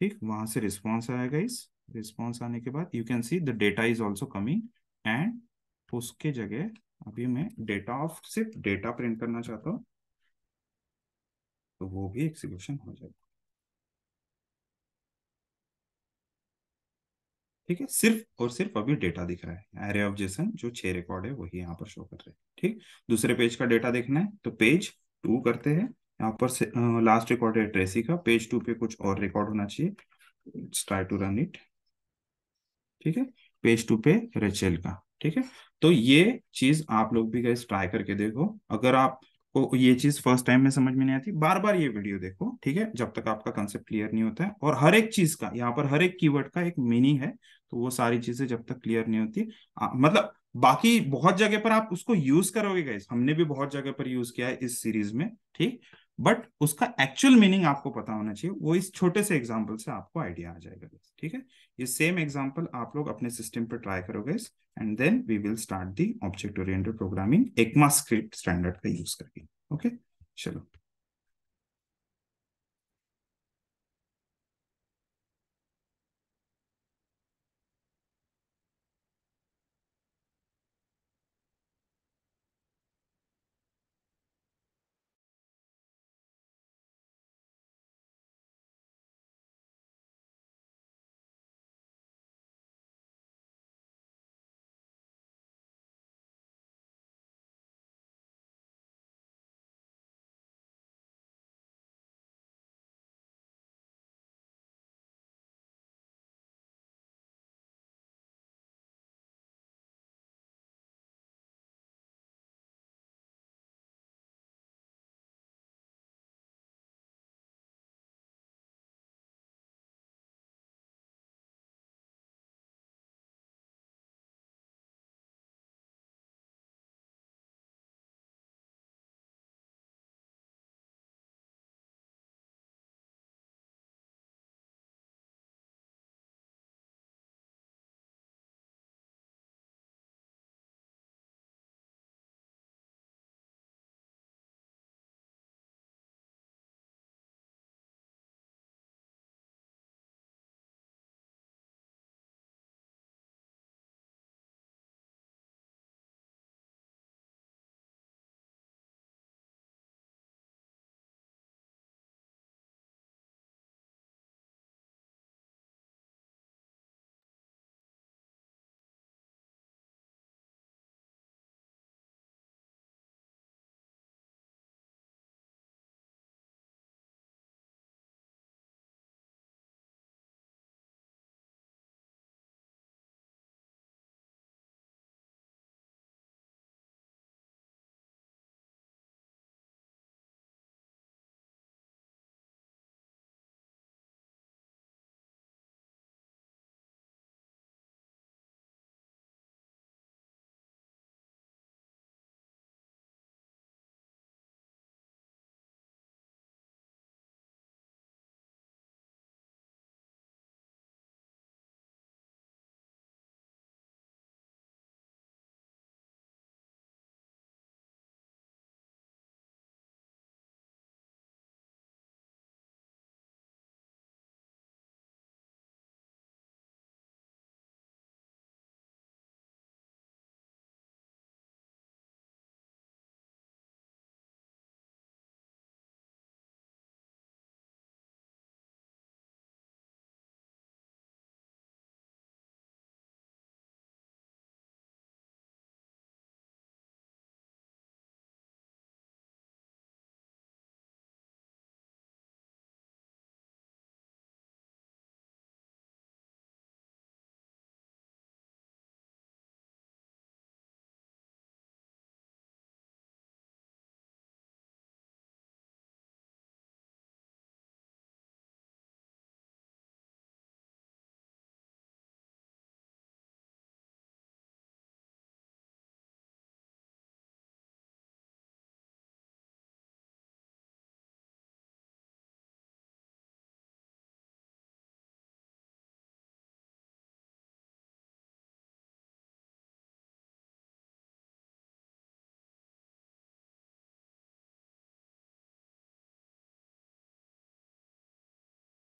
ठीक वहां से रिस्पॉन्स आएगा इस रिस्पॉन्स आने के बाद you can see the data is also coming and उसके जगह अभी मैं डेटा ऑफ सिर्फ डेटा प्रिंट करना चाहता हूँ तो वो भी एग्जीक्यूशन हो जाएगा ठीक है सिर्फ और सिर्फ अभी डेटा दिख रहा है एरे ऑफ जेसन जो छह रिकॉर्ड है वही यहाँ पर शो कर रहे हैं ठीक दूसरे पेज का डेटा देखना है तो पेज टू करते हैं यहाँ पर लास्ट रिकॉर्ड है ट्रेसी का पेज टू पे कुछ और रिकॉर्ड होना चाहिए ट्राई टू रन इट ठीक है पेज टू पे रेचेल का ठीक है तो ये चीज आप लोग भी गैस ट्राई करके देखो अगर आप को ये चीज फर्स्ट टाइम में समझ में नहीं आती बार बार ये वीडियो देखो ठीक है जब तक आपका कंसेप्ट क्लियर नहीं होता है और हर एक चीज का यहाँ पर हर एक कीवर्ड का एक मीनिंग है तो वो सारी चीजें जब तक क्लियर नहीं होती आ, मतलब बाकी बहुत जगह पर आप उसको यूज करोगे गाइस हमने भी बहुत जगह पर यूज किया है इस सीरीज में ठीक बट उसका एक्चुअल मीनिंग आपको पता होना चाहिए वो इस छोटे से एग्जाम्पल से आपको आइडिया आ जाएगा ठीक है ये सेम एग्जाम्पल आप लोग अपने सिस्टम पर ट्राई करोगे and then we will start the object oriented programming ECMAScript standard का यूज करके ओके चलो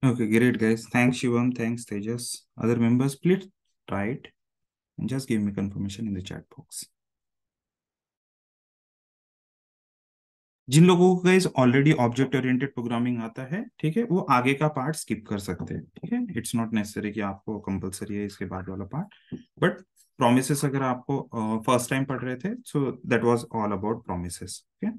Okay, great guys. Thanks Shivam. Thanks Tejas. Other members, please try it and just give me confirmation in the chat box. जिन लोगों को guys already object oriented programming आता है ठीक है वो आगे का पार्ट स्किप कर सकते हैं ठीक है इट्स नॉट नेसेसरी कि आपको कंपलसरी है इसके बाद वाला पार्ट बट प्रोमिसेस अगर आपको फर्स्ट uh, टाइम पढ़ रहे थे so that was all about promises ठीक है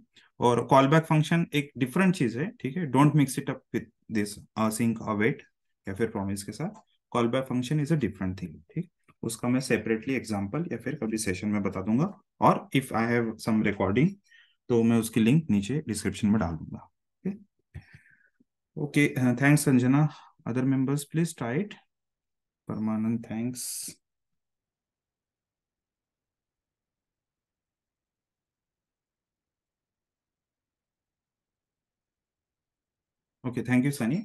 और कॉल बैक फंक्शन एक डिफरेंट चीज है ठीक है don't mix it up with this async await या फिर प्रॉमिस के साथ callback function is a different thing ठीक उसका मैं सेपरेटली एग्जांपल या फिर कभी सेशन में बता दूंगा और if I have some recording तो मैं उसकी लिंक नीचे डिस्क्रिप्शन में डाल दूंगा okay thanks Sanjana other members please try it Paramanand thanks okay thank you Sunny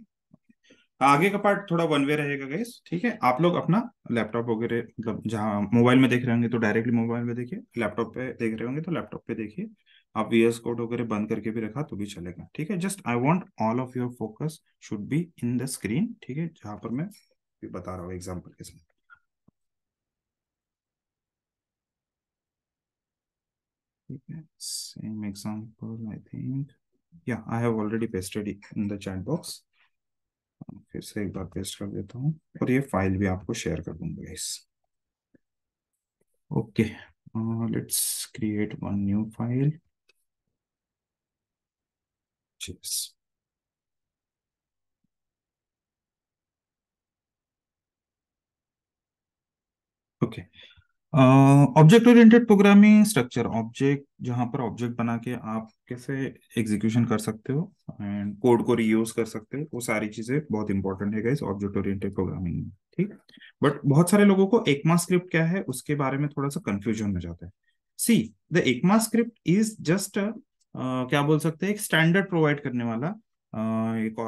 आगे का पार्ट थोड़ा वन वे रहेगा गैस ठीक है आप लोग अपना लैपटॉप वगैरह मतलब जहाँ मोबाइल में देख रहे होंगे तो डायरेक्टली मोबाइल में देखिए लैपटॉप पे देख रहे होंगे तो लैपटॉप पे देखिए आप वी एस कोड वगैरह बंद करके भी रखा तो भी चलेगा ठीक है just I want all of your focus should be in the screen ठीक है जहां पर मैं बता रहा हूँ एग्जाम्पल के साथ ठीक है सेम एग्जाम्पल आई थिंक या I have already pasted in the chat box फिर से एक बार पेस्ट कर देता हूँ और ये फाइल भी आपको शेयर कर दूंगा इस okay let's create one new file okay Okay. Uh, object oriented programming structure object जहां पर ऑब्जेक्ट बना के आप कैसे एग्जीक्यूशन कर सकते हो एंड कोड को रीयूज कर सकते हो वो सारी चीजें बहुत इंपॉर्टेंट है ऑब्जेक्ट ओरिएंटेड प्रोग्रामिंग में ठीक बट बहुत सारे लोगों को एकमा स्क्रिप्ट क्या है उसके बारे में थोड़ा सा कंफ्यूजन हो जाता है see the ECMAScript is just क्या बोल सकते हैं एक स्टैंडर्ड प्रोवाइड करने वाला एक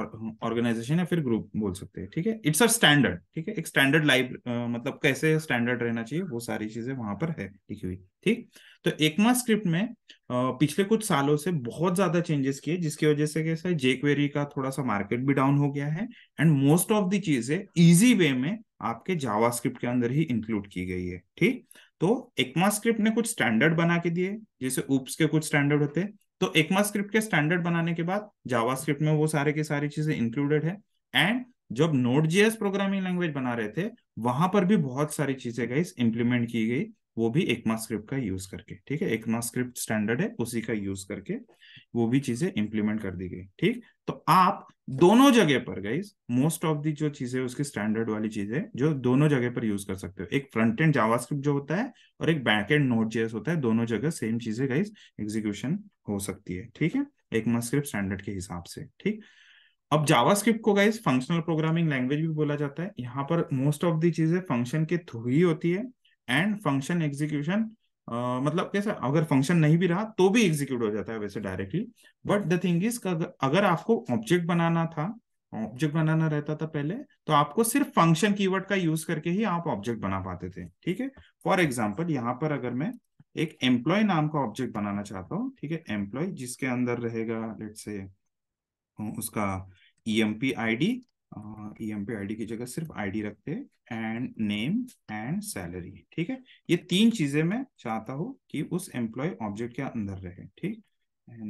ऑर्गेनाइजेशन या फिर ग्रुप बोल सकते हैं ठीक है इट्स अ स्टैंडर्ड ठीक है एक स्टैंडर्ड लाइफ मतलब कैसे स्टैंडर्ड रहना चाहिए वो सारी चीजें वहां पर है लिखी हुई ठीक तो एकमा स्क्रिप्ट में पिछले कुछ सालों से बहुत ज्यादा चेंजेस किए जिसकी वजह से कैसा है जेक्वेरी का थोड़ा सा मार्केट भी डाउन हो गया है एंड मोस्ट ऑफ दी चीजें इजी वे में आपके जावा स्क्रिप्ट के अंदर ही इंक्लूड की गई है ठीक तो एकमा स्क्रिप्ट ने कुछ स्टैंडर्ड बना के दिए जैसे उप्स के कुछ स्टैंडर्ड होते हैं तो एकमा स्क्रिप्ट के स्टैंडर्ड बनाने के बाद जावा स्क्रिप्ट में वो सारे की सारी चीजें इंक्लूडेड है एंड जब नोट जीएस प्रोग्रामिंग लैंग्वेज बना रहे थे वहां पर भी बहुत सारी चीजें गई इंप्लीमेंट की गई वो भी एकमा स्क्रिप्ट का यूज करके ठीक है एकमा स्क्रिप्ट स्टैंडर्ड है उसी का यूज करके वो भी चीजें इंप्लीमेंट कर दी गई ठीक तो आप दोनों जगह पर गाइस मोस्ट ऑफ दी जो चीजें उसकी स्टैंडर्ड वाली चीजें जो दोनों जगह पर यूज कर सकते हो एक फ्रंट एंड जावास्क्रिप्ट जो होता है और एक बैक एंड नोट जेएस होता है दोनों जगह सेम चीजें गाइस एग्जीक्यूशन हो सकती है ठीक है एक स्क्रिप्ट स्टैंडर्ड के हिसाब से ठीक अब जावास्क्रिप्ट को गाइज फंक्शनल प्रोग्रामिंग लैंग्वेज भी बोला जाता है यहाँ पर मोस्ट ऑफ दी चीजें फंक्शन के थ्रू ही होती है एंड फंक्शन एग्जीक्यूशन मतलब कैसे अगर फंक्शन नहीं भी रहा तो भी एग्जीक्यूट हो जाता है वैसे directly but the thing is अगर आपको ऑब्जेक्ट बनाना था ऑब्जेक्ट बनाना रहता था पहले तो आपको सिर्फ फंक्शन कीवर्ड का यूज करके ही आप ऑब्जेक्ट बना पाते थे ठीक है फॉर एग्जाम्पल यहाँ पर अगर मैं एक एम्प्लॉय नाम का ऑब्जेक्ट बनाना चाहता हूँ ठीक है एम्प्लॉय जिसके अंदर रहेगा लेट से उसका E M P I D E M P I D की जगह सिर्फ आई डी रखते एंड नेम एंड सैलरी ठीक है ये तीन चीजें मैं चाहता हूँ कि उस एम्प्लॉय ऑब्जेक्ट के अंदर रहे ठीक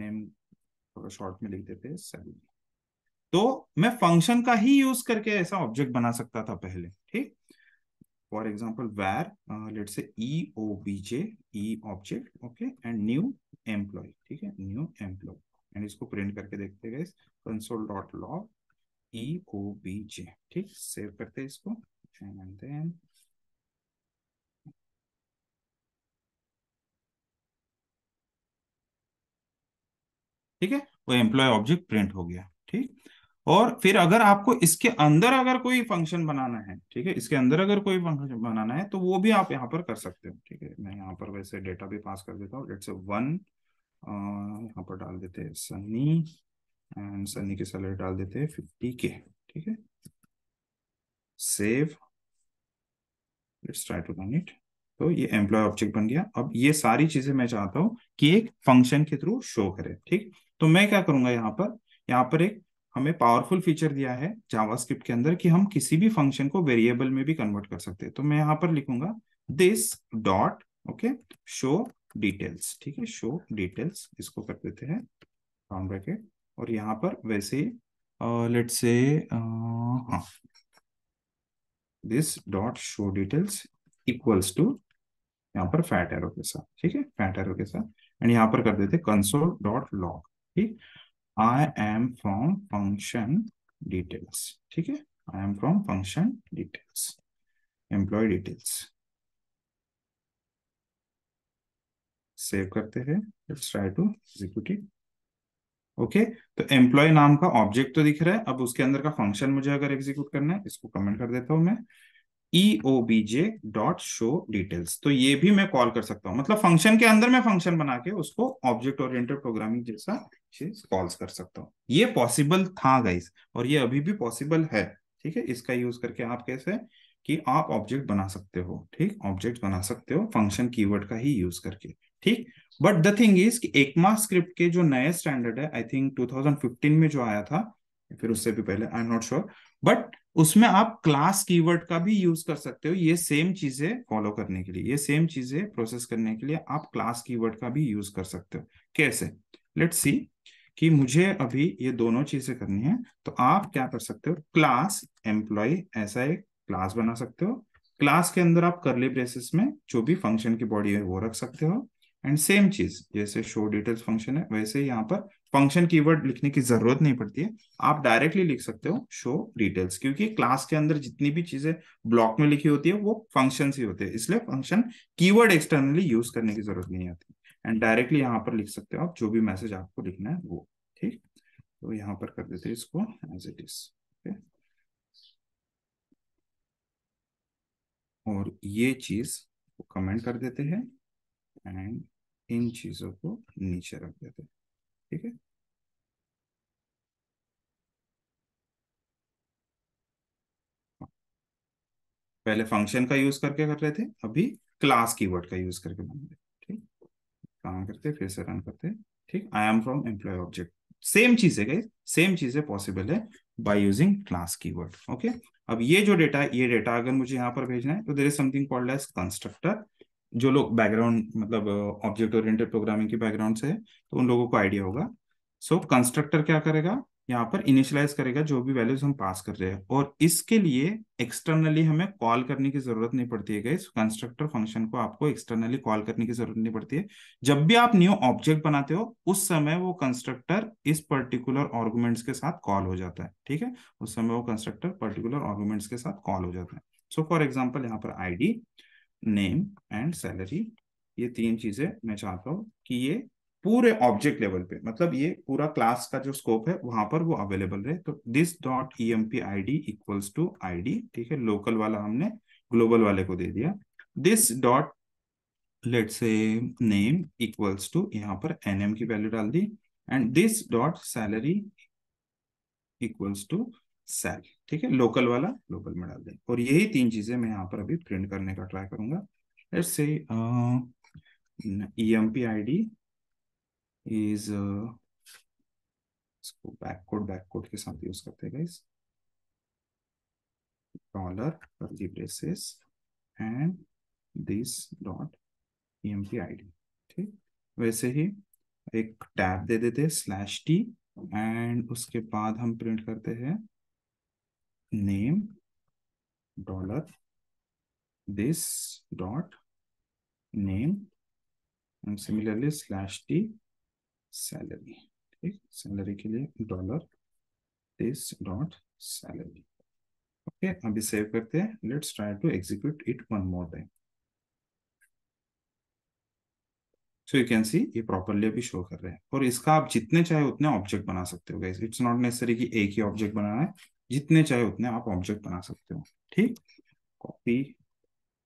नेम थोड़ा शॉर्ट में लिख देते सैलरी तो मैं फंक्शन का ही यूज करके ऐसा ऑब्जेक्ट बना सकता था पहले ठीक for example where uh, let's say e eobj e object okay and new employee ठीक है new employee and इसको print करके देखते हैं guys console console dot log eobj ठीक save करते हैं इसको and then ठीक है वो एम्प्लॉय ऑब्जेक्ट प्रिंट हो गया ठीक और फिर अगर आपको इसके अंदर अगर कोई फंक्शन बनाना है ठीक है इसके अंदर अगर कोई फंक्शन बनाना है तो वो भी आप यहाँ पर कर सकते हो ठीक है मैं यहाँ पर वैसे डेटा भी पास कर देता हूँ लेट से वन यहाँ पर डाल देते हैं सनी एंड सनी की सैलरी डाल देते हैं फिफ्टी के ठीक है save let's try to run it तो ये एम्प्लॉय ऑब्जेक्ट बन गया अब ये सारी चीजें मैं चाहता हूँ कि एक फंक्शन के थ्रू शो करे ठीक तो मैं क्या करूंगा यहाँ पर यहाँ पर एक हमें पावरफुल फीचर दिया है जावास्क्रिप्ट के अंदर कि हम किसी भी फंक्शन को वेरिएबल में भी कन्वर्ट कर सकते हैं तो मैं यहाँ पर लिखूंगा this dot okay show details ठीक है शो डिटेल्स इसको कर देते हैं राउंड ब्रैकेट और यहाँ पर वैसे लेट से हाँ this dot show details equals to यहाँ पर फैट एरो के साथ ठीक है फैट एरो के साथ एंड यहाँ पर कर देते कंसोल डॉट लॉग ठीक I am from function details ठीक है I am from function details employee details save करते हैं let's try to execute it okay तो एम्प्लॉय नाम का ऑब्जेक्ट तो दिख रहा है अब उसके अंदर का फंक्शन मुझे अगर एग्जीक्यूट करना है इसको कमेंट कर देता हूं मैं ईओबीजे डॉट शो डिटेल्स तो ये भी मैं कॉल कर सकता हूँ मतलब फंक्शन के अंदर मैं फंक्शन बना के उसको ऑब्जेक्ट ओरिएंटेड प्रोग्रामिंग जैसा चीज कॉल्स कर सकता हूँ ये पॉसिबल था गाइस और ये अभी भी पॉसिबल है ठीक है इसका यूज करके आप कैसे कि आप ऑब्जेक्ट बना सकते हो ठीक ऑब्जेक्ट बना सकते हो फंक्शन कीवर्ड का ही यूज करके ठीक बट द थिंग इज कि एकमा स्क्रिप्ट के जो नए स्टैंडर्ड है आई थिंक 2015 में जो आया था फिर उससे भी पहले I am not sure but उसमें आप क्लास कीवर्ड का भी यूज कर सकते हो ये सेम चीजें फॉलो करने के लिए ये सेम चीजें प्रोसेस करने के लिए आप क्लास कीवर्ड का भी यूज कर सकते हो कैसे लेट सी कि मुझे अभी ये दोनों चीजें करनी है तो आप क्या कर सकते हो क्लास एम्प्लॉय ऐसा एक क्लास बना सकते हो क्लास के अंदर आप करली ब्रेसिस में जो भी फंक्शन की बॉडी है वो रख सकते हो एंड सेम चीज जैसे शो डिटेल्स फंक्शन है वैसे यहाँ पर फंक्शन कीवर्ड लिखने की जरूरत नहीं पड़ती है आप डायरेक्टली लिख सकते हो शो डिटेल्स क्योंकि क्लास के अंदर जितनी भी चीजें ब्लॉक में लिखी होती है वो फंक्शन ही होते हैं इसलिए फंक्शन कीवर्ड एक्सटर्नली यूज करने की जरूरत नहीं आती एंड डायरेक्टली यहाँ पर लिख सकते हो आप जो भी मैसेज आपको लिखना है वो ठीक तो यहाँ पर कर देते इसको एज इट इज और ये चीज कमेंट कर देते हैं एंड इन चीजों को नीचे रख देते हैं ठीक है पहले फंक्शन का यूज करके कर रहे थे अभी क्लास कीवर्ड का यूज करके बना रहे ठीक काम करते फिर से रन करते ठीक I am from employee object same चीज है सेम चीज है पॉसिबल है by using class keyword okay अब ये जो डेटा ये डेटा अगर मुझे यहां पर भेजना है तो there is something called as constructor जो लोग बैकग्राउंड मतलब ऑब्जेक्ट ओरिएंटेड प्रोग्रामिंग के बैकग्राउंड से है तो उन लोगों को आइडिया होगा सो so, कंस्ट्रक्टर क्या करेगा यहाँ पर इनिशियलाइज करेगा जो भी वैल्यूज हम पास कर रहे हैं और इसके लिए एक्सटर्नली हमें कॉल करने की जरूरत नहीं पड़ती है कंस्ट्रक्टर फंक्शन को आपको एक्सटर्नली कॉल करने की जरूरत नहीं पड़ती है जब भी आप न्यू ऑब्जेक्ट बनाते हो उस समय वो कंस्ट्रक्टर इस पर्टिकुलर ऑर्गूमेंट्स के साथ कॉल हो जाता है ठीक है उस समय वो कंस्ट्रक्टर पर्टिकुलर ऑर्गूमेंट्स के साथ कॉल हो जाता है सो फॉर एग्जाम्पल यहाँ पर आईडी नेम एंड सैलरी ये तीन चीजें मैं चाहता हूँ कि ये पूरे ऑब्जेक्ट लेवल पे मतलब ये पूरा क्लास का जो स्कोप है वहां पर वो अवेलेबल रहे तो this dot E M P I D equals to I D ठीक है लोकल वाला हमने ग्लोबल वाले को दे दिया this dot let say name equals to यहाँ पर एन एम की वैल्यू डाल दी and this dot salary equals to sal ठीक है लोकल वाला लोकल में डाल दें और यही तीन चीजें मैं यहाँ पर अभी प्रिंट करने का ट्राई करूंगा से E M P I D is इसको बैककोड के साथ यूज करते हैं dollar braces and this dot E M P I D ठीक वैसे ही एक टैब दे देते स्लैश टी एंड उसके बाद हम प्रिंट करते हैं name dollar this dot name and similarly slash t salary ठीक सैलरी के लिए dollar this dot salary okay अभी सेव करते हैं let's try to execute it one more time so you can see ये प्रॉपरली अभी शो कर रहे हैं और इसका आप जितने चाहे उतने ऑब्जेक्ट बना सकते हो गाइस इट्स नॉट नेसेसरी कि एक ही ऑब्जेक्ट बनाना है जितने चाहे उतने आप ऑब्जेक्ट बना सकते हो ठीक copy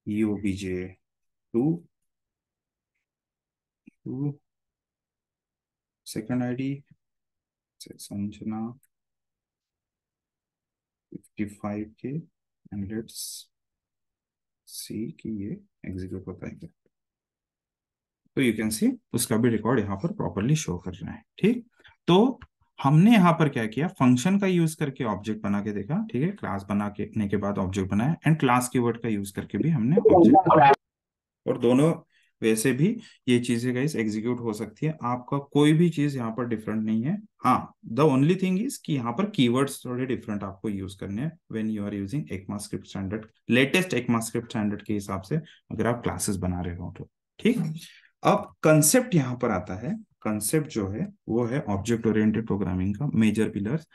eobj to two second ID Sanjana fifty five के एंड लेट्स सी कि ये एग्जीक्यूट होता है क्या तो यू कैन सी उसका भी रिकॉर्ड यहाँ पर प्रॉपरली शो कर रहे है ठीक तो हमने यहाँ पर क्या किया फंक्शन का यूज करके ऑब्जेक्ट बना के देखा ठीक है क्लास बना के के बाद ऑब्जेक्ट बनाया एंड क्लास की वर्ड का यूज करके भी हमने ऑब्जेक्ट और दोनों वैसे भी ये चीजें गाइस एग्जीक्यूट हो सकती है आपका कोई भी चीज यहाँ पर डिफरेंट नहीं है हाँ द ओनली थिंग इज कि यहाँ पर कीवर्ड्स थोड़े डिफरेंट आपको यूज करने हैं when you are using ECMAScript standard latest ECMAScript standard के हिसाब से अगर आप क्लासेस बना रहे हो तो ठीक अब कंसेप्ट यहाँ पर आता है कंसेप्ट जो है वो है ऑब्जेक्ट ओरिएंटेड प्रोग्रामिंग का मेजर पिलर्स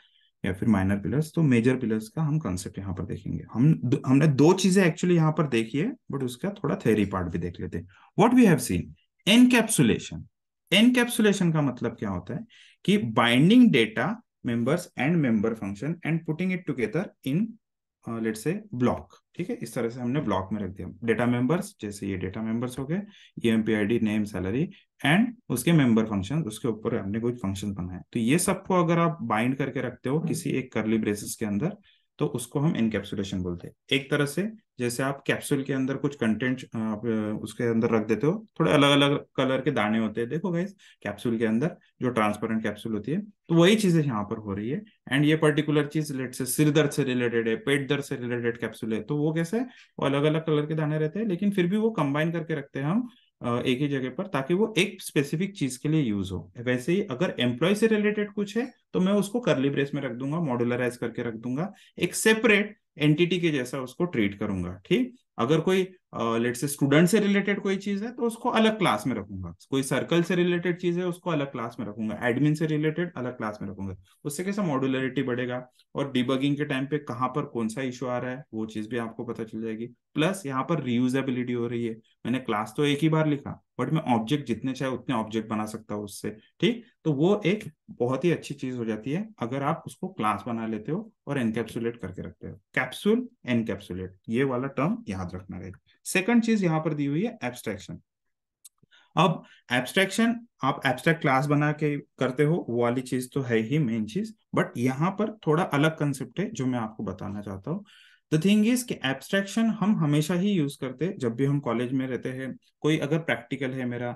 या फिर माइनर पिलर्स तो मेजर पिलर्स का हम कंसेप्ट यहाँ पर देखेंगे हम हमने दो चीजें एक्चुअली यहाँ पर देखी है बट उसका थोड़ा थेरी पार्ट भी देख लेते हैं what we have seen encapsulation encapsulation का मतलब क्या होता है कि binding data members and member function and putting it together in let say block ठीक है इस तरह से हमने ब्लॉक में रख दिया डेटा मेंबर्स जैसे ये डेटा मेंबर्स हो गए ये M P I D name salary and उसके मेंबर फंक्शन उसके ऊपर हमने कुछ फंक्शन बनाए तो ये सबको अगर आप बाइंड करके रखते हो किसी एक करली ब्रेसेस के अंदर तो उसको हम इनकेप्सुलेशन बोलते हैं एक तरह से जैसे आप कैप्सूल के अंदर कुछ कंटेंट आप उसके अंदर रख देते हो थोड़े अलग अलग कलर के दाने होते हैं देखो गाइज कैप्सूल के अंदर जो ट्रांसपेरेंट कैप्सूल होती है तो वही चीजें यहाँ पर हो रही है एंड ये पर्टिकुलर चीज लेट से सिर दर्द से रिलेटेड है पेट दर्द से रिलेटेड कैप्सूल है तो वो कैसे वो अलग अलग कलर के दाने रहते हैं लेकिन फिर भी वो कंबाइन करके रखते हैं हम एक ही जगह पर ताकि वो एक स्पेसिफिक चीज के लिए यूज हो वैसे ही अगर एम्प्लॉय से रिलेटेड कुछ है तो मैं उसको करली ब्रेस में रख दूंगा मॉड्यूलराइज करके रख दूंगा एक सेपरेट एंटिटी के जैसा उसको ट्रीट करूंगा ठीक अगर कोई लेट से स्टूडेंट से रिलेटेड कोई चीज है तो उसको अलग क्लास में रखूंगा कोई सर्कल से रिलेटेड चीज है उसको अलग क्लास में रखूंगा एडमिन से रिलेटेड अलग क्लास में रखूंगा उससे कैसे मॉड्यूलरिटी बढ़ेगा और डिबगिंग के टाइम पे कहाँ पर कौन सा इशू आ रहा है वो चीज भी आपको पता चल जाएगी प्लस यहाँ पर रियूजेबिलिटी हो रही है मैंने क्लास तो एक ही बार लिखा बट मैं ऑब्जेक्ट जितने चाहे उतने ऑब्जेक्ट बना सकता हूँ उससे ठीक तो वो एक बहुत ही अच्छी चीज हो जाती है अगर आप उसको क्लास बना लेते हो और एनकेप्सुलेट करके रखते हो कैप्सूल एनकेप्सुलेट ये वाला टर्म याद रखना रहेगा सेकंड चीज यहाँ पर दी हुई है एब्स्ट्रैक्शन अब एब्स्ट्रैक्शन आप एब्स्ट्रैक्ट क्लास बना के करते हो वो वाली चीज तो है ही मेन चीज बट यहाँ पर थोड़ा अलग कंसेप्ट है जो मैं आपको बताना चाहता हूँ द थिंग इज कि एब्स्ट्रैक्शन हम हमेशा ही यूज करते हैं जब भी हम कॉलेज में रहते हैं कोई अगर प्रैक्टिकल है मेरा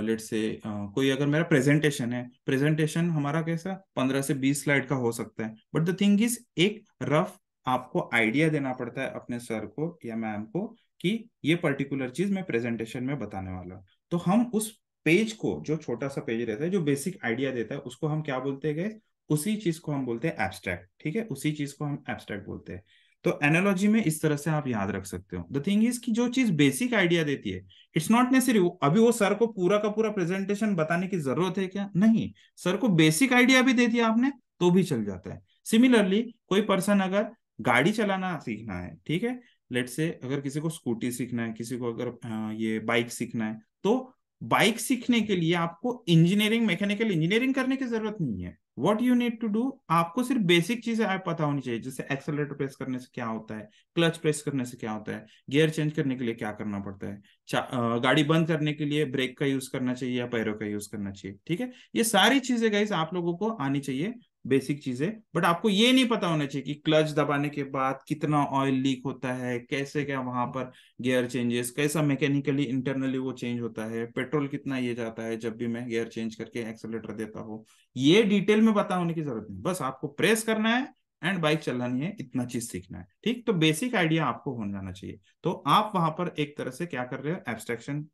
लेट uh, से uh, कोई अगर मेरा प्रेजेंटेशन है प्रेजेंटेशन हमारा कैसा पंद्रह से बीस स्लाइड का हो सकता है बट द थिंग इज एक रफ आपको आइडिया देना पड़ता है अपने सर को या मैम को कि ये पर्टिकुलर चीज मैं प्रेजेंटेशन में बताने वाला हूँ तो हम उस पेज को जो छोटा सा पेज रहता है जो बेसिक आइडिया देता है उसको हम क्या बोलते हैं उसी चीज को हम बोलते हैं एब्स्ट्रैक्ट ठीक है उसी चीज को हम एब्स्ट्रैक्ट बोलते हैं तो एनालॉजी में इस तरह से आप याद रख सकते हो द थिंग इज कि जो चीज बेसिक आइडिया देती है इट्स नॉट नेसेसरी अभी वो सर को पूरा का पूरा प्रेजेंटेशन बताने की जरूरत है क्या नहीं सर को बेसिक आइडिया भी दे दिया आपने तो भी चल जाता है सिमिलरली कोई पर्सन अगर गाड़ी चलाना सीखना है ठीक है लेट से अगर किसी को स्कूटी सीखना है किसी को अगर ये बाइक सीखना है तो बाइक सीखने के लिए आपको इंजीनियरिंग मैकेनिकल इंजीनियरिंग करने की जरूरत नहीं है what you need to do आपको सिर्फ बेसिक चीजें आप पता होनी चाहिए जैसे एक्सलेटर प्रेस करने से क्या होता है क्लच प्रेस करने से क्या होता है गियर चेंज करने के लिए क्या करना पड़ता है गाड़ी बंद करने के लिए ब्रेक का यूज करना चाहिए या पैरों का यूज करना चाहिए ठीक है ये सारी चीजें गाइस आप लोगों को आनी चाहिए बेसिक चीजें बट आपको ये नहीं पता होना चाहिए कि क्लच दबाने के बाद कितना ऑयल लीक होता है कैसे क्या वहां पर गियर चेंजेस कैसा मैकेनिकली इंटरनली वो चेंज होता है पेट्रोल कितना ये जाता है जब भी मैं गियर चेंज करके एक्सलेटर देता हूँ ये डिटेल में पता होने की जरूरत नहीं बस आपको प्रेस करना है एंड बाइक चलानी है इतना चीज सीखना है ठीक तो बेसिक आइडिया आपको हो जाना चाहिए तो आप वहां पर एक तरह से क्या कर रहे हो एब्स्ट्रैक्शन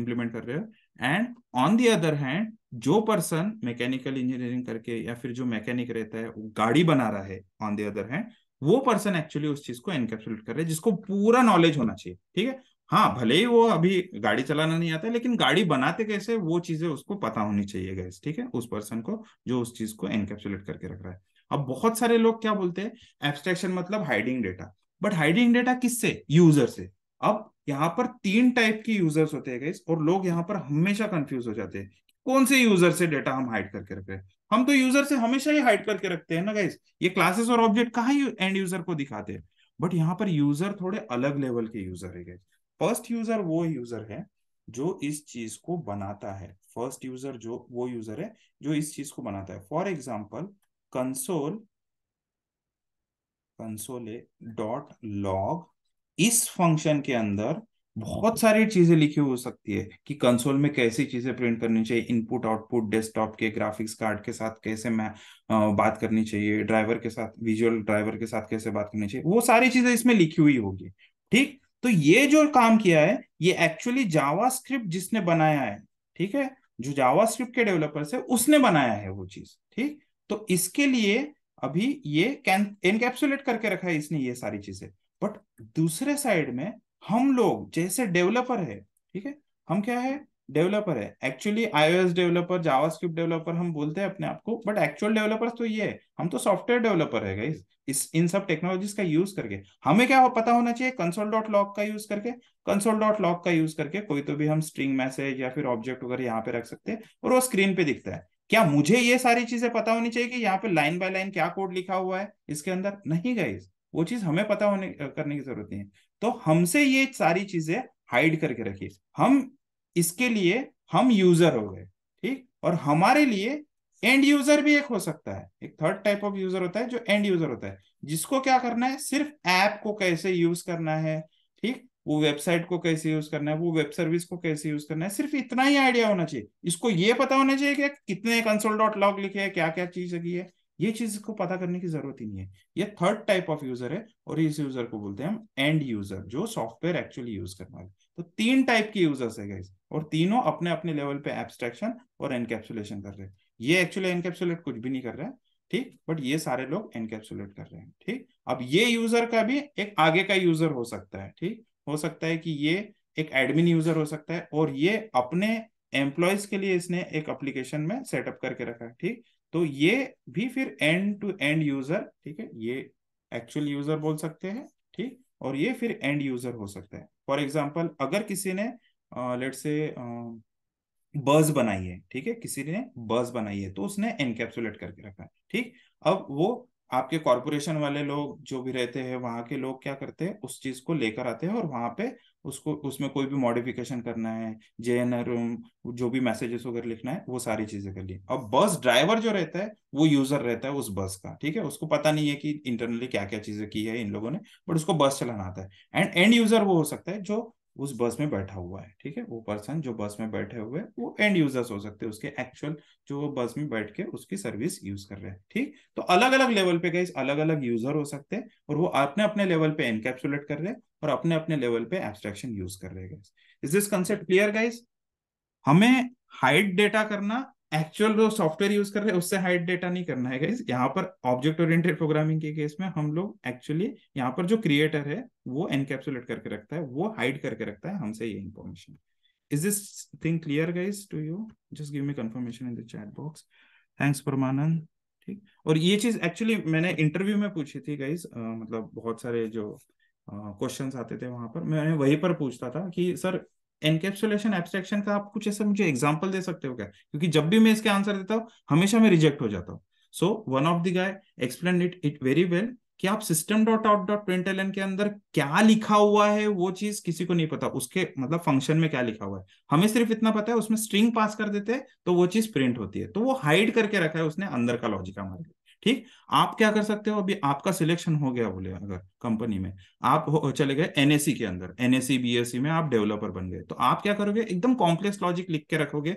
इम्प्लीमेंट कर रहे हो and on the other hand जो पर्सन मैकेनिकल इंजीनियरिंग करके या फिर जो मैकेनिक रहता है वो गाड़ी बना रहा है ऑन दी अदर हैंड वो पर्सन एक्चुअली उस चीज को एनकैप्सुलेट कर रहा है जिसको पूरा नॉलेज होना चाहिए ठीक है हाँ भले ही वो अभी गाड़ी चलाना नहीं आता लेकिन गाड़ी बनाते कैसे वो चीजें उसको पता होनी चाहिए गैस ठीक है उस पर्सन को जो उस चीज को एनकैप्सुलेट करके रख रहा है अब बहुत सारे लोग क्या बोलते हैं एब्स्ट्रैक्शन मतलब hiding data but hiding data किससे यूजर से अब यहाँ पर तीन टाइप के यूजर्स होते हैं गैस और लोग यहाँ पर हमेशा कंफ्यूज हो जाते हैं कौन से यूजर से डेटा हम हाइड करके रख रहे हैं हम तो यूजर से हमेशा ही हाइड करके रखते हैं ना गाइस ये क्लासेस और ऑब्जेक्ट कहा एंड यूजर को दिखाते हैं बट यहाँ पर यूजर थोड़े अलग लेवल के यूजर है गाइस फर्स्ट यूजर वो यूजर है जो इस चीज को बनाता है फर्स्ट यूजर जो वो यूजर है जो इस चीज को बनाता है for example console console dot log इस फंक्शन के अंदर बहुत सारी चीजें लिखी हो सकती है कि कंसोल में कैसी चीजें प्रिंट करनी चाहिए इनपुट आउटपुट डेस्कटॉप के ग्राफिक्स कार्ड के साथ कैसे मैं बात करनी चाहिए ड्राइवर के साथ विजुअल ड्राइवर के साथ कैसे बात करनी चाहिए वो सारी चीजें इसमें लिखी हुई होगी ठीक तो ये जो काम किया है ये एक्चुअली जावा स्क्रिप्ट जिसने बनाया है ठीक है जो जावा के डेवलपर्स है उसने बनाया है वो चीज ठीक तो इसके लिए अभी ये कैन एनकैप्सुलेट करके रखा है इसने ये सारी चीजें बट दूसरे साइड में हम लोग जैसे डेवलपर है ठीक है हम क्या है डेवलपर है actually iOS developer JavaScript developer हम बोलते हैं अपने आप को बट एक्चुअल डेवलपर तो ये है हम तो सॉफ्टवेयर डेवलपर है गाइस इस इन सब टेक्नोलॉजीज का यूज करके हमें क्या हो, पता होना चाहिए कंसोल डॉट लॉक का यूज करके कंसोल डॉट लॉक का यूज करके कोई तो भी हम स्ट्रिंग मैसेज या फिर ऑब्जेक्ट वगैरह यहाँ पे रख सकते हैं और वो स्क्रीन पे दिखता है क्या मुझे ये सारी चीजें पता होनी चाहिए कि यहाँ पे लाइन बाय लाइन क्या कोड लिखा हुआ है इसके अंदर नहीं गाइज वो चीज हमें पता होने करने की जरूरत नहीं है तो हमसे ये सारी चीजें हाइड करके रखिए हम इसके लिए हम यूजर हो गए ठीक और हमारे लिए एंड यूजर भी एक हो सकता है एक थर्ड टाइप ऑफ यूजर होता है जो एंड यूजर होता है जिसको क्या करना है सिर्फ ऐप को कैसे यूज करना है ठीक वो वेबसाइट को कैसे यूज करना है वो वेब सर्विस को कैसे यूज करना है सिर्फ इतना ही आइडिया होना चाहिए इसको ये पता होना चाहिए कि कितने कंसोल डॉट लॉग लिखे है क्या क्या चीज लगी है ये चीज को पता करने की जरूरत ही नहीं है ये थर्ड टाइप ऑफ यूजर है और इस यूजर को बोलते हैं हम एंड यूजर जो सॉफ्टवेयर एक्चुअली यूज करने वाले तो तीन टाइप के यूजर्स है गाइस और तीनों अपने अपने लेवल पे एब्स्ट्रैक्शन और एनकैप्सुलेशन कर रहे हैं ये एक्चुअली एनकैप्सुलेट कुछ भी नहीं कर रहा है ठीक बट ये सारे लोग एनकैप्सुलेट कर रहे हैं ठीक अब ये यूजर का भी एक आगे का यूजर हो सकता है ठीक हो सकता है कि ये एक एडमिन यूजर हो सकता है और ये अपने एम्प्लॉयज के लिए इसने एक एप्लीकेशन में सेटअप करके रखा है ठीक तो ये भी फिर एंड टू एंड यूजर ठीक है ये एक्चुअल यूजर बोल सकते हैं ठीक और ये फिर एंड यूजर हो सकता है फॉर एग्जाम्पल अगर किसी ने लेट से बस बनाई है ठीक है किसी ने बस बनाई है तो उसने एनकेप्सुलेट करके रखा है ठीक अब वो आपके कॉरपोरेशन वाले लोग जो भी रहते हैं वहां के लोग क्या करते हैं उस चीज को लेकर आते हैं और वहाँ पे उसको उसमें कोई भी मॉडिफिकेशन करना है जे एन आर जो भी मैसेजेस वगैरह लिखना है वो सारी चीजें कर ली अब बस ड्राइवर जो रहता है वो यूजर रहता है उस बस का ठीक है उसको पता नहीं है कि इंटरनली क्या क्या चीजें की है इन लोगों ने बट उसको बस चलाना आता है एंड एंड यूजर वो हो सकता है जो उस बस में बैठा हुआ है ठीक है वो पर्सन जो बस में बैठे हुए हैं वो एंड यूजर्स हो सकते हैं उसके एक्चुअल जो वो बस में बैठ के उसकी सर्विस यूज कर रहे हैं ठीक तो अलग अलग लेवल पे गई अलग अलग यूजर हो सकते हैं और वो अपने अपने लेवल पे एनकैप्सुलेट कर रहे हैं और अपने अपने लेवल पे एब्स्ट्रैक्शन यूज कर रहे हैं is this concept clear guys हमें हाइट डेटा करना एक्चुअल जो सॉफ्टवेयर यूज कर रहे हैं उससे हाइड डेटा नहीं करना है गाइज यहाँ पर ऑब्जेक्ट ओरिएंटेड प्रोग्रामिंग के केस में हम लोग एक्चुअली यहाँ पर जो क्रिएटर है वो एनकैप्सुलेट करके रखता है वो हाइड करके रखता है हमसे ये information is this thing clear guys to you just give me confirmation in the chat box thanks Paramanand ठीक और ये चीज एक्चुअली मैंने इंटरव्यू में पूछी थी गाइज uh, मतलब बहुत सारे जो क्वेश्चन uh, आते थे वहां पर मैं वहीं पर पूछता था कि सर एनकेप्सुलेशन एब्स्ट्रैक्शन का आप कुछ ऐसा मुझे एग्जाम्पल दे सकते हो क्या क्योंकि जब भी मैं इसके आंसर देता हूँ हमेशा मैं रिजेक्ट हो जाता हूँ so one of the guy explain it it very well कि आप system dot out dot print L के अंदर क्या लिखा हुआ है वो चीज किसी को नहीं पता उसके मतलब फंक्शन में क्या लिखा हुआ है हमें सिर्फ इतना पता है उसमें स्ट्रिंग पास कर देते हैं तो वो चीज प्रिंट होती है तो वो हाइड करके रखा है उसने अंदर का लॉजिक हमारे लिए ठीक आप क्या कर सकते हो अभी आपका सिलेक्शन हो गया बोले अगर कंपनी में आप चले गए एनएससी के अंदर एनएससी बीएससी में आप डेवलपर बन गए तो आप क्या करोगे एकदम कॉम्प्लेक्स लॉजिक लिख के रखोगे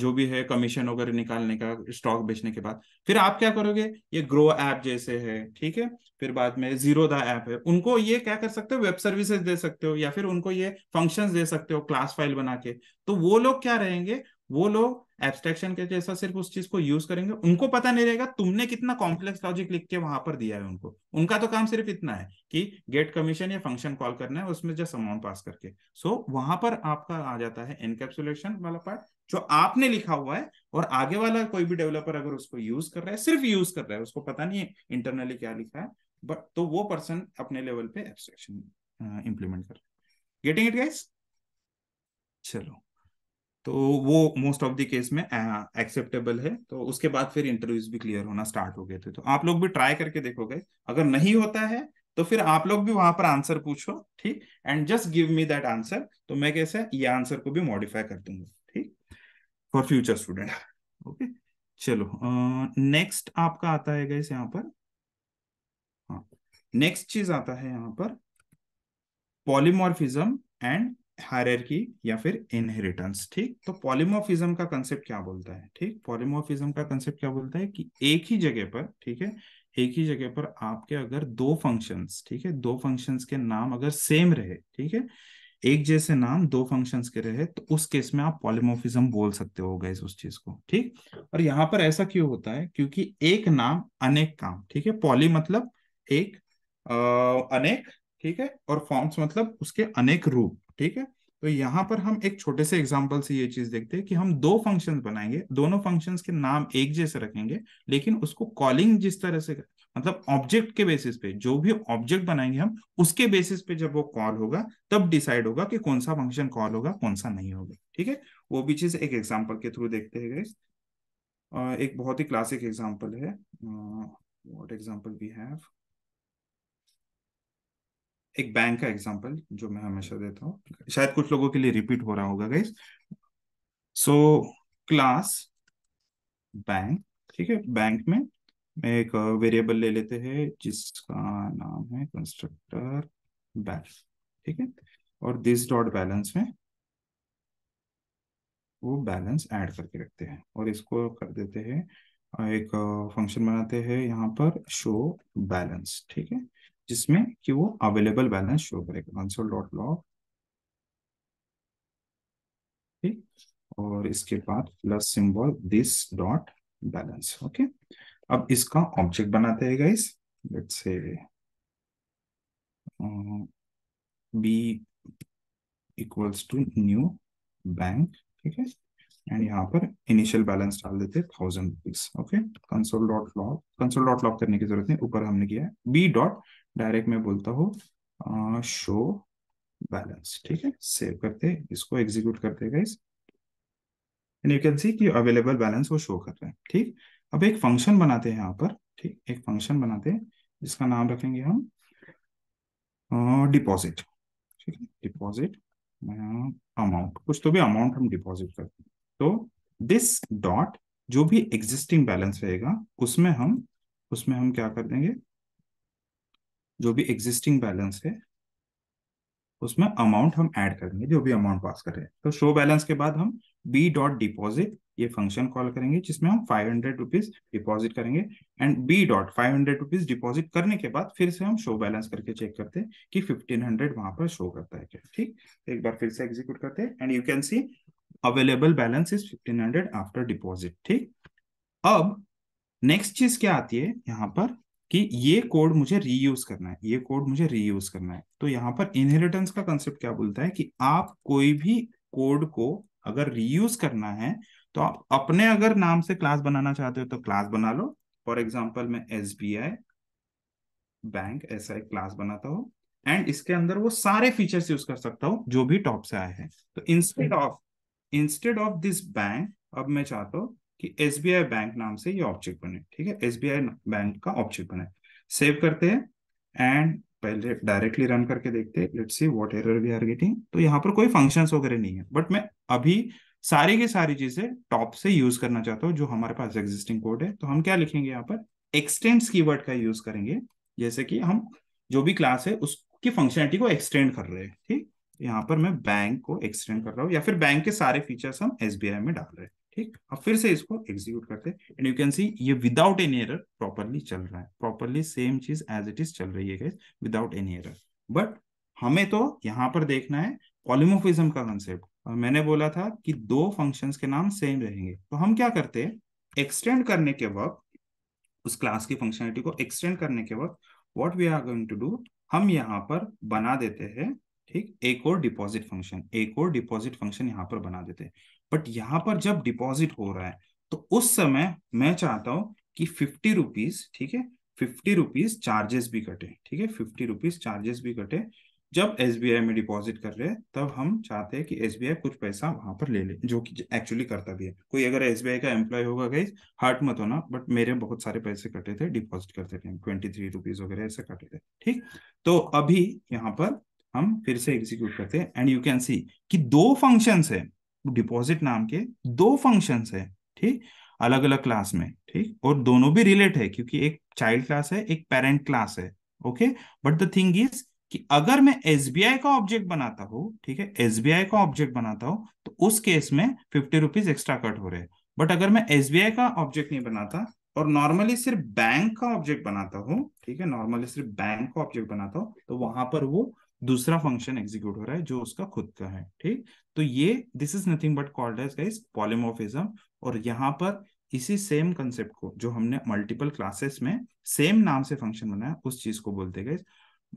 जो भी है कमीशन वगैरह निकालने का स्टॉक बेचने के बाद फिर आप क्या करोगे ये ग्रो ऐप जैसे है ठीक है फिर बाद में जीरो द ऐप है उनको ये क्या कर सकते हो वेब सर्विसेज दे सकते हो या फिर उनको ये फंक्शंस दे सकते हो क्लास फाइल बना के तो वो लोग क्या रहेंगे वो लोग एब्स्ट्रैक्शन के जैसा सिर्फ उस चीज को यूज करेंगे उनको पता नहीं रहेगा तुमने कितना कॉम्प्लेक्स लॉजिक लिख के वहां पर दिया है उनको उनका तो काम सिर्फ इतना है कि गेट कमीशन या फंक्शन कॉल करना है उसमें जस्ट अमाउंट पास करके सो so, वहां पर आपका आ जाता है एनकैप्सुलेशन वाला पार्ट जो आपने लिखा हुआ है और आगे वाला कोई भी डेवलपर अगर उसको यूज कर रहा है सिर्फ यूज कर रहा है उसको पता नहीं है इंटरनली क्या लिखा है बट तो वो पर्सन अपने लेवल पे एब्स्ट्रैक्शन इंप्लीमेंट कर रहा है गेटिंग इट गाइस चलो तो वो मोस्ट ऑफ द केस में एक्सेप्टेबल है तो उसके बाद फिर इंटरव्यूज भी क्लियर होना स्टार्ट हो गए थे तो आप लोग भी ट्राई करके देखोगे अगर नहीं होता है तो फिर आप लोग भी वहां पर आंसर पूछो ठीक and just give me that answer तो मैं कैसे ये आंसर को भी मॉडिफाई कर दूंगा ठीक फॉर फ्यूचर स्टूडेंट ओके चलो नेक्स्ट uh, आपका आता है गैस यहाँ पर हाँ नेक्स्ट चीज आता है यहाँ पर पॉलीमॉर्फिज्म एंड हायर की या फिर इनहेरिटेंस ठीक तो पॉलिमोफिज्म का कंसेप्ट क्या बोलता है ठीक पॉलिमोफिज्म का कंसेप्ट क्या बोलता है कि एक ही जगह पर ठीक है एक ही जगह पर आपके अगर दो फंक्शंस ठीक है दो फंक्शंस के नाम अगर सेम रहे ठीक है एक जैसे नाम दो फंक्शंस के रहे तो उस केस में आप पॉलिमोफिज्म बोल सकते हो गए उस चीज को ठीक और यहाँ पर ऐसा क्यों होता है क्योंकि एक नाम अनेक काम ठीक है पॉली मतलब एक आ, अनेक ठीक है और फॉर्म्स मतलब उसके अनेक रूप ठीक है तो यहाँ पर हम एक छोटे से एग्जाम्पल से ये चीज देखते हैं कि हम दो फंक्शन बनाएंगे दोनों फंक्शन के नाम एक जैसे रखेंगे लेकिन उसको कॉलिंग जिस तरह से मतलब ऑब्जेक्ट के बेसिस पे जो भी ऑब्जेक्ट बनाएंगे हम उसके बेसिस पे जब वो कॉल होगा तब डिसाइड होगा कि कौन सा फंक्शन कॉल होगा कौन सा नहीं होगा ठीक है वो भी चीज एक एग्जाम्पल के थ्रू देखते हैं गाइस एक बहुत ही क्लासिक एग्जाम्पल है वॉट एग्जाम्पल वी हैव एक बैंक का एग्जाम्पल जो मैं हमेशा देता हूँ शायद कुछ लोगों के लिए रिपीट हो रहा होगा गाइस सो क्लास बैंक ठीक है बैंक में एक वेरिएबल ले लेते हैं जिसका नाम है कंस्ट्रक्टर बैलेंस ठीक है और दिस डॉट बैलेंस में वो बैलेंस ऐड करके रखते हैं और इसको कर देते हैं एक फंक्शन बनाते हैं यहाँ पर शो बैलेंस ठीक है जिसमें कि वो अवेलेबल बैलेंस शो करेगा कंसोल डॉट लॉग ठीक और इसके बाद plus symbol this dot balance okay अब इसका ऑब्जेक्ट बनाते हैं guys let's say B equals to new bank ठीक है एंड यहाँ पर इनिशियल बैलेंस डाल देते thousand rupees okay console dot log console dot log करने की जरूरत है ऊपर हमने किया है बी डॉट डायरेक्ट मैं बोलता हूँ शो बैलेंस ठीक है सेव करते इसको एग्जीक्यूट करते guys and you can see कि अवेलेबल बैलेंस वो शो कर रहे हैं ठीक अब एक फंक्शन बनाते हैं यहाँ पर ठीक एक फंक्शन बनाते हैं जिसका नाम रखेंगे हम डिपॉजिट ठीक है डिपॉजिट अमाउंट कुछ तो भी अमाउंट हम डिपॉजिट करते हैं तो दिस डॉट जो भी एग्जिस्टिंग बैलेंस रहेगा उसमें हम उसमें हम क्या कर देंगे जो भी एग्जिस्टिंग बैलेंस है उसमें अमाउंट हम ऐड करेंगे जो भी अमाउंट पास कर रहे हैं तो शो बैलेंस के बाद हम बी डॉट डिपॉजिट ये फंक्शन कॉल करेंगे जिसमें हम फाइव हंड्रेड रुपीज डिपॉजिट करेंगे and B dot five hundred rupees deposit करने के बाद फिर से हम शो बैलेंस करके चेक करते हैं कि फिफ्टीन हंड्रेड वहां पर शो करता है क्या ठीक तो एक बार फिर से एग्जीक्यूट करते हैं and you can see available balance is fifteen hundred after deposit ठीक अब नेक्स्ट चीज क्या आती है यहाँ पर कि ये कोड मुझे रीयूज करना है ये कोड मुझे रीयूज करना है तो यहाँ पर इनहेरिटेंस का कंसेप्ट क्या बोलता है कि आप कोई भी कोड को अगर रीयूज करना है तो आप अपने अगर नाम से क्लास बनाना चाहते हो तो क्लास बना लो फॉर एग्जाम्पल मैं एस बी आई बैंक ऐसा एक क्लास बनाता हूँ एंड इसके अंदर वो सारे फीचर्स यूज कर सकता हूँ जो भी टॉप से आए हैं तो instead of instead of this bank अब मैं चाहता हूँ कि एस बैंक नाम से ये ऑब्जेक्ट बने ठीक है एस बैंक का ऑब्जेक्ट बने सेव करते हैं एंड पहले डायरेक्टली रन करके देखते हैं let's see what error we are getting तो यहाँ पर कोई फंक्शंस वगैरह नहीं है बट मैं अभी सारी की सारी चीजें टॉप से यूज करना चाहता हूँ जो हमारे पास एग्जिस्टिंग कोड है तो हम क्या लिखेंगे यहाँ पर एक्सटेंड्स वर्ड का यूज करेंगे जैसे कि हम जो भी क्लास है उसकी फंक्शनिटी को एक्सटेंड कर रहे हैं ठीक यहाँ पर मैं बैंक को एक्सटेंड कर रहा हूँ या फिर बैंक के सारे फीचर्स हम एस में डाल रहे हैं ठीक अब फिर से इसको एग्जीक्यूट करते हैं एंड यू कैन सी ये विदाउट एनी एरर प्रॉपरली चल रहा है प्रॉपरली सेम चीज एज इट इज चल रही है विदाउट एनी एरर बट हमें तो यहाँ पर देखना है पॉलिमोफिज्म का कंसेप्ट और मैंने बोला था कि दो फंक्शंस के नाम सेम रहेंगे तो हम क्या करते हैं एक्सटेंड करने के वक्त उस क्लास की फंक्शनलिटी को एक्सटेंड करने के वक्त what we are going to do हम यहाँ पर बना देते हैं ठीक एक और डिपॉजिट फंक्शन एक और डिपॉजिट फंक्शन यहाँ पर बना देते हैं बट यहाँ पर जब डिपॉजिट हो रहा है तो उस समय मैं चाहता हूं कि फिफ्टी रुपीज ठीक है फिफ्टी रुपीज चार्जेस भी कटे ठीक है फिफ्टी रुपीज चार्जेस भी कटे जब एस में डिपॉजिट कर रहे हैं तब हम चाहते हैं कि एस कुछ पैसा वहां पर ले ले जो कि एक्चुअली करता भी है कोई अगर एस का एम्प्लॉय होगा गई हार्ट मत होना बट मेरे बहुत सारे पैसे कटे थे डिपॉजिट करते थे ट्वेंटी थ्री रुपीज वगैरह ऐसे कटे थे ठीक तो अभी यहाँ पर हम फिर से एग्जीक्यूट करते हैं एंड यू कैन सी कि दो फंक्शन है डिपॉजिट नाम के दो फंक्शंस है ठीक अलग अलग क्लास में ठीक और दोनों भी रिलेट है क्योंकि एक चाइल्ड क्लास है एक पेरेंट क्लास है okay but the thing is कि अगर मैं एस का ऑब्जेक्ट बनाता हूँ ठीक है एस का ऑब्जेक्ट बनाता हूँ तो उस केस में फिफ्टी रुपीज एक्स्ट्रा कट हो रहे हैं बट अगर मैं एस का ऑब्जेक्ट नहीं बनाता और नॉर्मली सिर्फ बैंक का ऑब्जेक्ट बनाता हूँ ठीक है नॉर्मली सिर्फ बैंक का ऑब्जेक्ट बनाता हूँ तो वहां पर वो दूसरा फंक्शन एग्जीक्यूट हो रहा है जो उसका खुद का है ठीक तो ये this is nothing but called as guys polymorphism और यहाँ पर इसी सेम कंसेप्ट को जो हमने मल्टीपल क्लासेस में सेम नाम से फंक्शन बनाया उस चीज को बोलते गए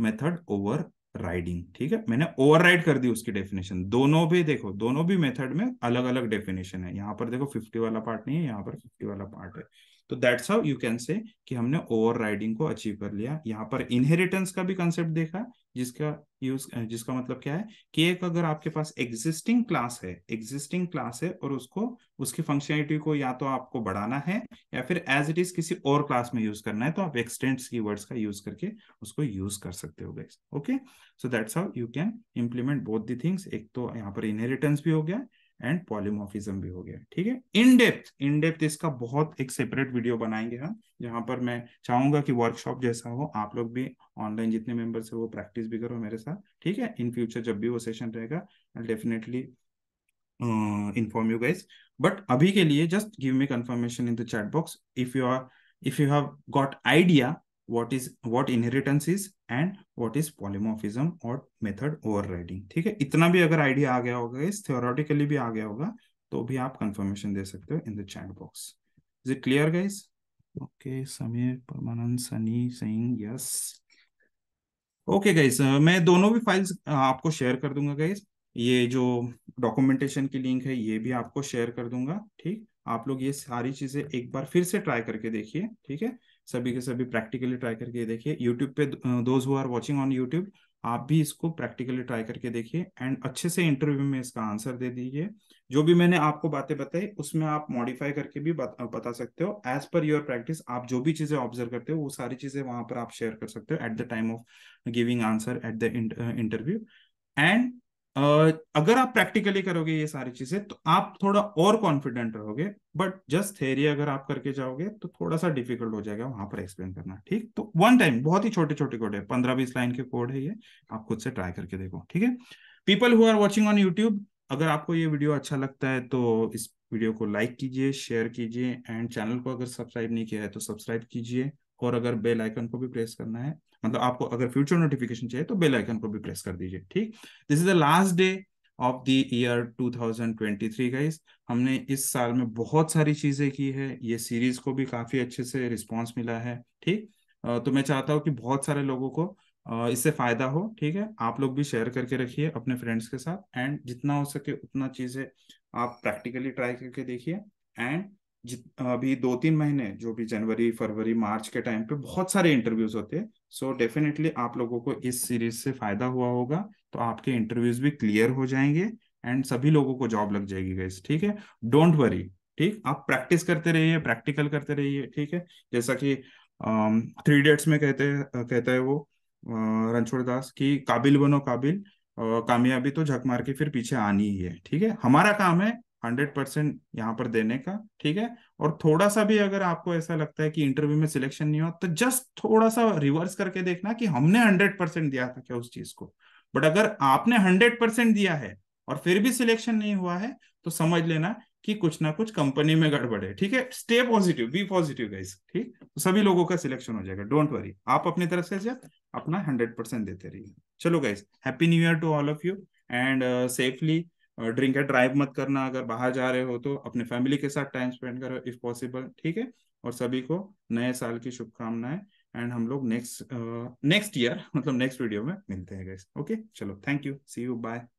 मेथड ओवर राइडिंग ठीक है मैंने राइड कर दी उसकी डेफिनेशन दोनों भी देखो दोनों भी मेथड में अलग अलग डेफिनेशन है यहाँ पर देखो फिफ्टी वाला पार्ट नहीं है यहाँ पर फिफ्टी वाला पार्ट है तो that's how you can say कि हमने ओवर राइडिंग को अचीव कर लिया यहाँ पर इनहेरिटेंस का भी कंसेप्ट देखा जिसका यूज जिसका मतलब क्या है कि एक अगर आपके पास एग्जिस्टिंग क्लास है एग्जिस्टिंग क्लास है और उसको उसकी फंक्शनलिटी को या तो आपको बढ़ाना है या फिर एज इट इज किसी और क्लास में यूज करना है तो आप एक्सटेंड्स की वर्ड्स का यूज करके उसको यूज कर सकते हो guys okay so that's how you can implement both the things एक तो यहाँ पर इनहेरिटेंस भी हो गया एंड पॉलीमोफिज्म भी हो गया ठीक है इन डेप्थ इन डेप्थ इसका बहुत एक सेपरेट वीडियो बनाएंगे हम जहां पर मैं चाहूंगा कि वर्कशॉप जैसा हो आप लोग भी ऑनलाइन जितने मेंबर्स है वो प्रैक्टिस भी करो मेरे साथ ठीक है इन फ्यूचर जब भी वो सेशन रहेगा definitely inform you guys but अभी के लिए just give me confirmation in the chat box if you are if you have got idea what is what inheritance is and what is polymorphism और मेथड ओवरराइडिंग ठीक है इतना भी अगर आइडिया आ गया होगा इस थियोरटिकली भी आ गया होगा तो भी आप कंफर्मेशन दे सकते हो in the chat box is it clear guys okay Sameer Paramanand Sunny Singh yes okay guys मैं दोनों भी फाइल्स uh, आपको शेयर कर दूंगा गाइज ये जो डॉक्यूमेंटेशन की लिंक है ये भी आपको शेयर कर दूंगा ठीक आप लोग ये सारी चीजें एक बार फिर से ट्राई करके देखिए ठीक है सभी के सभी प्रैक्टिकली ट्राई करके देखिए यूट्यूब पे those who are watching on YouTube आप भी इसको प्रैक्टिकली ट्राई करके देखिए एंड अच्छे से इंटरव्यू में इसका आंसर दे दीजिए जो भी मैंने आपको बातें बताई उसमें आप मॉडिफाई करके भी बता सकते हो एज पर योर प्रैक्टिस आप जो भी चीजें ऑब्जर्व करते हो वो सारी चीजें वहां पर आप शेयर कर सकते हो at the time of giving answer at the interview and अगर आप प्रैक्टिकली करोगे ये सारी चीजें तो आप थोड़ा और कॉन्फिडेंट रहोगे बट जस्ट थेरी अगर आप करके जाओगे तो थोड़ा सा डिफिकल्ट हो जाएगा वहां पर एक्सप्लेन करना ठीक तो वन टाइम बहुत ही छोटे छोटे कोड है पंद्रह बीस लाइन के कोड है ये आप खुद से ट्राई करके देखो ठीक है people who are watching on YouTube अगर आपको ये वीडियो अच्छा लगता है तो इस वीडियो को लाइक कीजिए शेयर कीजिए एंड चैनल को अगर सब्सक्राइब नहीं किया है तो सब्सक्राइब कीजिए और अगर बेल आइकन को भी प्रेस करना है मतलब आपको अगर फ्यूचर नोटिफिकेशन चाहिए तो बेल आइकन को भी प्रेस कर दीजिए ठीक this is the last day of the year 2023 guys हमने इस साल में बहुत सारी चीजें की है ये सीरीज को भी काफी अच्छे से रिस्पॉन्स मिला है ठीक तो मैं चाहता हूँ कि बहुत सारे लोगों को इससे फायदा हो ठीक है आप लोग भी शेयर करके रखिए अपने फ्रेंड्स के साथ एंड जितना हो सके उतना चीजें आप प्रैक्टिकली ट्राई करके देखिए एंड अभी दो तीन महीने जो भी जनवरी फरवरी मार्च के टाइम पे बहुत सारे इंटरव्यूज होते हैं सो डेफिनेटली आप लोगों को इस सीरीज से फायदा हुआ होगा तो आपके इंटरव्यूज भी क्लियर हो जाएंगे एंड सभी लोगों को जॉब लग जाएगी गाइस ठीक है डोंट वरी ठीक आप प्रैक्टिस करते रहिए प्रैक्टिकल करते रहिए ठीक है जैसा कि थ्री डेट्स में कहते कहता है वो रणछोड़ दास की काबिल बनो काबिल कामयाबी तो झक मार के फिर पीछे आनी ही है ठीक है हमारा काम है हंड्रेड परसेंट यहाँ पर देने का ठीक है और थोड़ा सा भी अगर आपको ऐसा लगता है कि इंटरव्यू में सिलेक्शन नहीं हुआ तो जस्ट थोड़ा सा रिवर्स करके देखना कि हमने हंड्रेड परसेंट दिया था क्या उस चीज को बट अगर आपने हंड्रेड परसेंट दिया है और फिर भी सिलेक्शन नहीं हुआ है तो समझ लेना कि कुछ ना कुछ कंपनी में गड़बड़ है ठीक है stay positive be positive guys ठीक तो सभी लोगों का सिलेक्शन हो जाएगा डोंट वरी आप अपनी तरफ से अपना हंड्रेड परसेंट देते रहिए चलो guys happy new year to all of you and safely drink and drive मत करना अगर बाहर जा रहे हो तो अपने फैमिली के साथ टाइम स्पेंड करो इफ पॉसिबल ठीक है और सभी को नए साल की शुभकामनाएं एंड हम लोग नेक्स्ट नेक्स्ट ईयर मतलब नेक्स्ट वीडियो में मिलते हैं गैस ओके चलो thank you see you bye